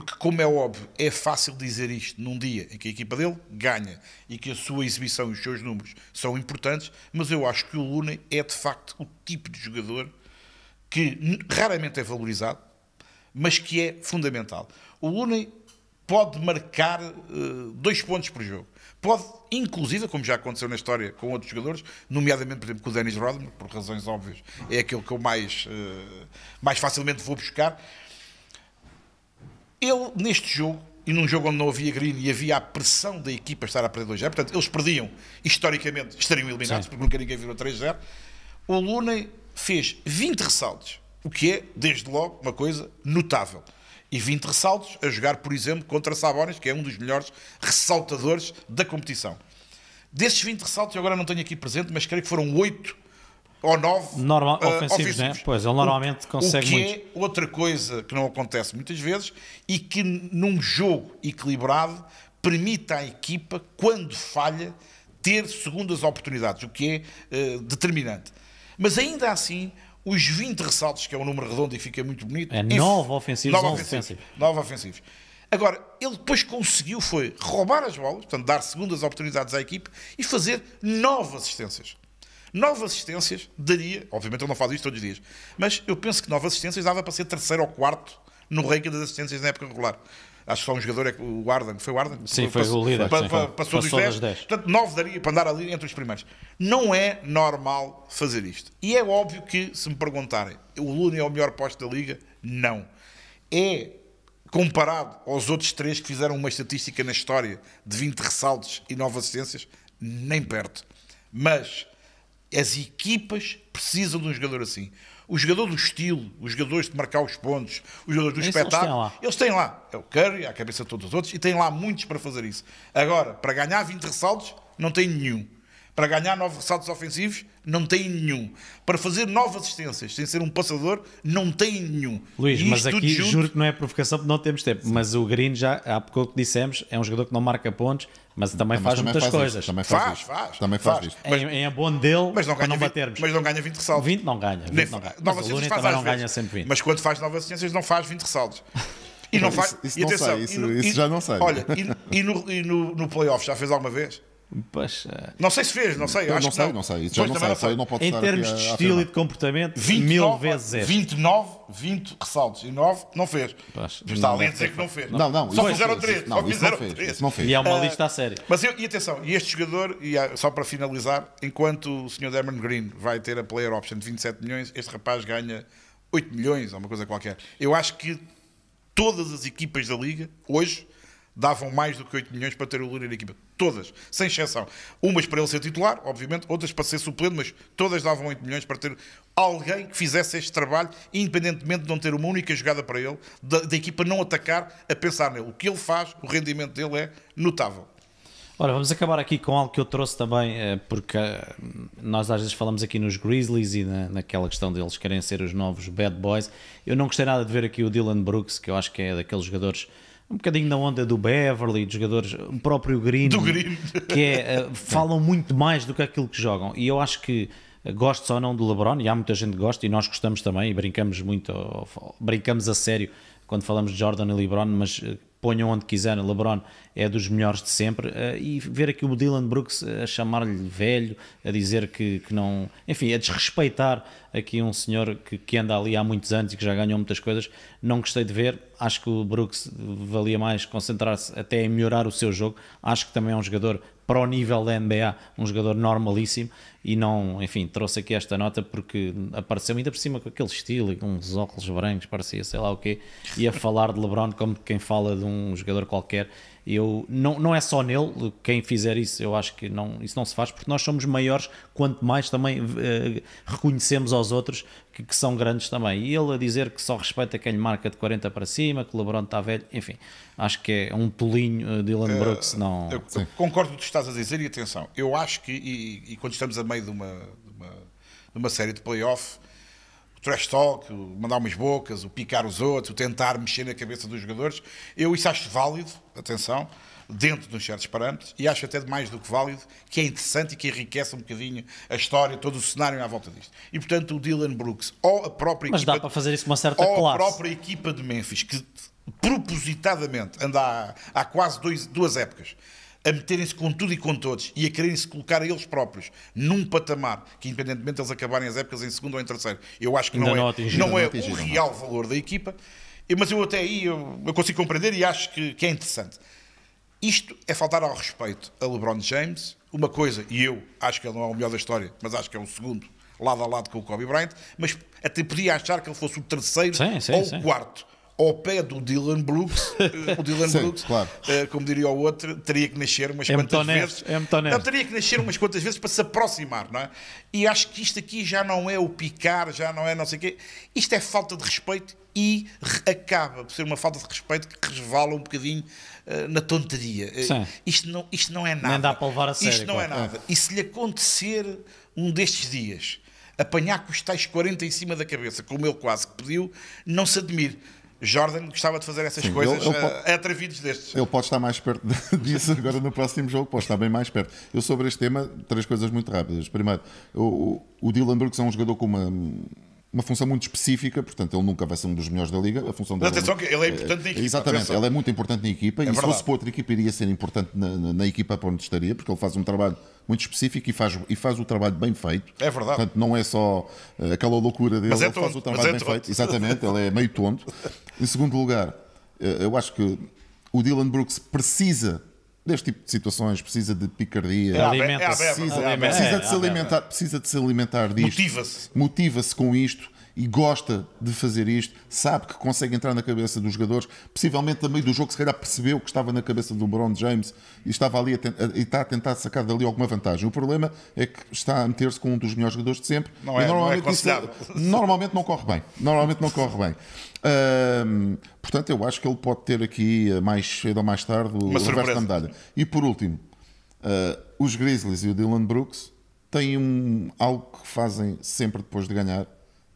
porque, como é óbvio, é fácil dizer isto num dia em que a equipa dele ganha e que a sua exibição e os seus números são importantes, mas eu acho que o Lune é de facto o tipo de jogador que raramente é valorizado, mas que é fundamental. O Lune pode marcar uh, dois pontos por jogo. Pode, inclusive, como já aconteceu na história com outros jogadores, nomeadamente, por exemplo, com o Dennis Rodman, por razões óbvias, é aquele que eu mais, uh, mais facilmente vou buscar, ele, neste jogo, e num jogo onde não havia green e havia a pressão da equipa estar a perder 2-0, portanto, eles perdiam, historicamente, estariam eliminados, Sim. porque nunca ninguém virou 3-0. O Lune fez 20 ressaltos, o que é, desde logo, uma coisa notável. E 20 ressaltos a jogar, por exemplo, contra Sabonis, que é um dos melhores ressaltadores da competição. Desses 20 ressaltos, eu agora não tenho aqui presente, mas creio que foram 8 ou nove Normal, uh, ah, ofensivos, ofensivos. Né? Pois, ele normalmente o, consegue o que muito. É outra coisa que não acontece muitas vezes e que num jogo equilibrado permite à equipa, quando falha, ter segundas oportunidades, o que é uh, determinante. Mas ainda assim, os 20 ressaltos, que é um número redondo e fica muito bonito. É 9 ofensivos, 9 ofensivos. 9 ofensivos. Agora, ele depois conseguiu foi roubar as bolas, portanto, dar segundas oportunidades à equipe e fazer 9 assistências. Nove assistências daria, obviamente eu não faço isto todos os dias, mas eu penso que nove assistências dava para ser terceiro ou quarto no ranking das assistências na época regular. Acho que só um jogador é o Arden, foi o Arden? Sim, foi passou, o líder. Pa, pa, passou, passou dos 10. 10. Portanto, 9 daria para andar ali entre os primeiros. Não é normal fazer isto. E é óbvio que, se me perguntarem, o Lune é o melhor posto da Liga? Não. É comparado aos outros três que fizeram uma estatística na história de 20 ressaltos e 9 assistências, nem perto. Mas as equipas precisam de um jogador assim. O jogador do estilo, os jogadores de marcar os pontos, os jogadores do espetáculo, eles têm, lá. É o Curry, a cabeça de todos os outros, e têm lá muitos para fazer isso. Agora, para ganhar 20 ressaltos, não tem nenhum. Para ganhar novos ressaltos ofensivos, não tem nenhum. Para fazer novas assistências, sem ser um passador, não tem nenhum. Luís, mas aqui junto... juro que não é provocação porque não temos tempo. Sim. Mas o Green, já há pouco dissemos, é um jogador que não marca pontos, mas também ah, faz também muitas faz coisas. também faz, faz, faz, Também faz, Mas, em, em abono dele, mas não ganha não 20, batermos. Mas não ganha 20 ressaltos. 20 não ganha. 20 não ganha. mas faz não ganha sempre 20. Mas quando faz novas assistências, não faz 20 ressaltos. E não faz. Isso, isso e atenção, sei, isso, e no, isso, já não sei. Olha, e, e no, e no, no playoff já fez alguma vez? Pois, eh, não sei se fez, não sei. Não acho sei, não. não sei, já não sei, não sei. Não pode em termos de estilo e de comportamento, 29, mil vezes é. 29, 20 ressaltos e 9 não fez. Pois, Está não, ali a dizer que não fez. Não, não. Só fizeram 3. Não, só fizeram não fez, 3. Não fez. E é uma eh, lista a sério. mas eu, e atenção, e este jogador, e eh, só para finalizar, enquanto o Sr. Damon Green vai ter a player option de 27 milhões, este rapaz ganha 8 milhões ou uma coisa qualquer. Eu acho que todas as equipas da Liga, hoje, davam mais do que 8 milhões para ter o Lula na equipa todas, sem exceção. Umas para ele ser titular, obviamente, outras para ser suplente, mas todas davam 8 milhões para ter alguém que fizesse este trabalho, independentemente de não ter uma única jogada para ele, da, da equipa não atacar a pensar nele. O que ele faz, o rendimento dele é notável. Ora, vamos acabar aqui com algo que eu trouxe também, eh, porque eh, nós às vezes falamos aqui nos Grizzlies e na, naquela questão deles querem ser os novos bad boys. Eu não gostei nada de ver aqui o Dylan Brooks, que eu acho que é daqueles jogadores um bocadinho na onda do Beverly, dos jogadores, o próprio Green, Green. que é, eh, falam muito mais do que aquilo que jogam. E eu acho que eh, gosto ou não do LeBron, e há muita gente que gosta, e nós gostamos também, e brincamos muito, brincamos a sério quando falamos de Jordan e LeBron, mas eh, ponham onde quiserem, LeBron é dos melhores de sempre, uh, e ver aqui o Dylan Brooks a chamar-lhe velho, a dizer que, que não, enfim, a desrespeitar aqui um senhor que, que anda ali há muitos anos e que já ganhou muitas coisas, não gostei de ver, acho que o Brooks valia mais concentrar-se até em melhorar o seu jogo, acho que também é um jogador para o nível da NBA, um jogador normalíssimo e não, enfim, trouxe aqui esta nota porque apareceu ainda por cima com aquele estilo e com uns óculos brancos, parecia sei lá o quê, e a falar de LeBron como quem fala de um jogador qualquer eu, não, não é só nele, quem fizer isso, eu acho que não, isso não se faz, porque nós somos maiores quanto mais também uh, reconhecemos aos outros que, que, são grandes também. E ele a dizer que só respeita quem marca de 40 para cima, que o LeBron está velho, enfim, acho que é um tolinho eh, de Dylan eh, Brooks, não... Eu, eu concordo com o que estás a dizer e atenção, eu acho que, e, e quando estamos a meio de uma, de uma, de uma série de playoff trash talk, o mandar umas bocas, o picar os outros, o tentar mexer na cabeça dos jogadores. Eu isso acho válido, atenção, dentro de uns certos parâmetros, e acho até mais do que válido, que é interessante e que enriquece um bocadinho a história, todo o cenário à volta disto. E portanto o Dylan Brooks, ou a própria Mas equipa, dá para fazer isso uma certa ou classe. a própria equipa de Memphis, que propositadamente anda há, há quase dois, duas épocas a meterem-se com tudo e com todos e a quererem-se colocar a eles próprios num patamar que, independentemente de eles acabarem as épocas em segundo ou em terceiro, eu acho que não, é, não é o real não. valor da equipa. Mas eu até aí eu, eu consigo compreender e acho que, que é interessante. Isto é faltar ao respeito a LeBron James, uma coisa, e eu acho que ele não é o melhor da história, mas acho que é o segundo, lado a lado com o Kobe Bryant, mas até podia achar que ele fosse o terceiro sim, sim, ou o quarto ao pé do Dylan Brooks, eh, o Dylan Sim, Brooks, claro. Eh, como diria o outro, teria que nascer umas é quantas vezes. É não, teria que nascer umas quantas vezes para se aproximar, não é? E acho que isto aqui já não é o picar, já não é não sei o quê. Isto é falta de respeito e acaba por ser uma falta de respeito que resvala um bocadinho uh, na tonteria. Uh, isto, não, isto não é nada. Nem dá para levar a sério. Isto não é claro. é nada. E se lhe acontecer um destes dias apanhar com os tais 40 em cima da cabeça, como ele quase que pediu, não se admire. Jordan gostava de fazer essas Sim, coisas ele, ele eh, atrevidos destes. Ele pode estar mais perto disso agora no próximo jogo, pode estar bem mais perto. Eu sobre este tema, três coisas muito rápidas. Primeiro, o, o Dylan Brooks é um jogador com uma uma função muito específica, portanto ele nunca vai ser um dos melhores da liga. A função dele é atenção, que ele é, é importante na equipa. Exatamente, ele é muito importante na equipa é e verdade. se fosse para outra equipa iria ser importante na, na, na, equipa para onde estaria, porque ele faz um trabalho muito específico e faz, e faz o trabalho bem feito. É verdade. Portanto, não é só eh, aquela loucura dele, mas é ele faz o trabalho é bem feito. Exatamente, ele é meio tonto. Em segundo lugar, eh, eu acho que o Dylan Brooks precisa deste tipo de situações, precisa de picardia, é, é, é, precisa, precisa, de se alimentar, precisa de se alimentar disto, motiva-se motiva com isto e gosta de fazer isto, sabe que consegue entrar na cabeça dos jogadores, possivelmente meio do jogo, se calhar percebeu que estava na cabeça do LeBron James e estava ali e está a tentar sacar dali alguma vantagem. O problema é que está a meter-se com um dos melhores jogadores de sempre não e é, normalmente, não é isso, normalmente não corre bem. Normalmente não corre bem portanto, eu acho que ele pode ter aqui eh, mais cedo ou mais tarde o Uma reverso da medalha. E por último, uh, os Grizzlies e o Dylan Brooks têm um, algo que fazem sempre depois de ganhar: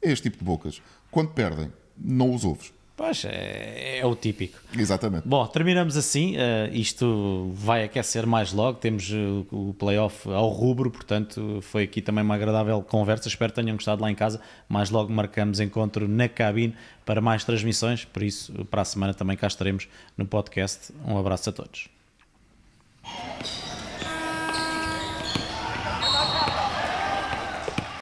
é este tipo de bocas. Quando perdem, não os ouves. Pois, é, é, o típico. Exatamente. Bom, terminamos assim. Uh, isto vai aquecer mais logo. Temos eh, o o playoff ao rubro, portanto, foi aqui também uma agradável conversa. Espero que tenham gostado lá em casa. Mais logo marcamos encontro na cabine para mais transmissões. Por isso, para a semana também cá estaremos no podcast. Um abraço a todos.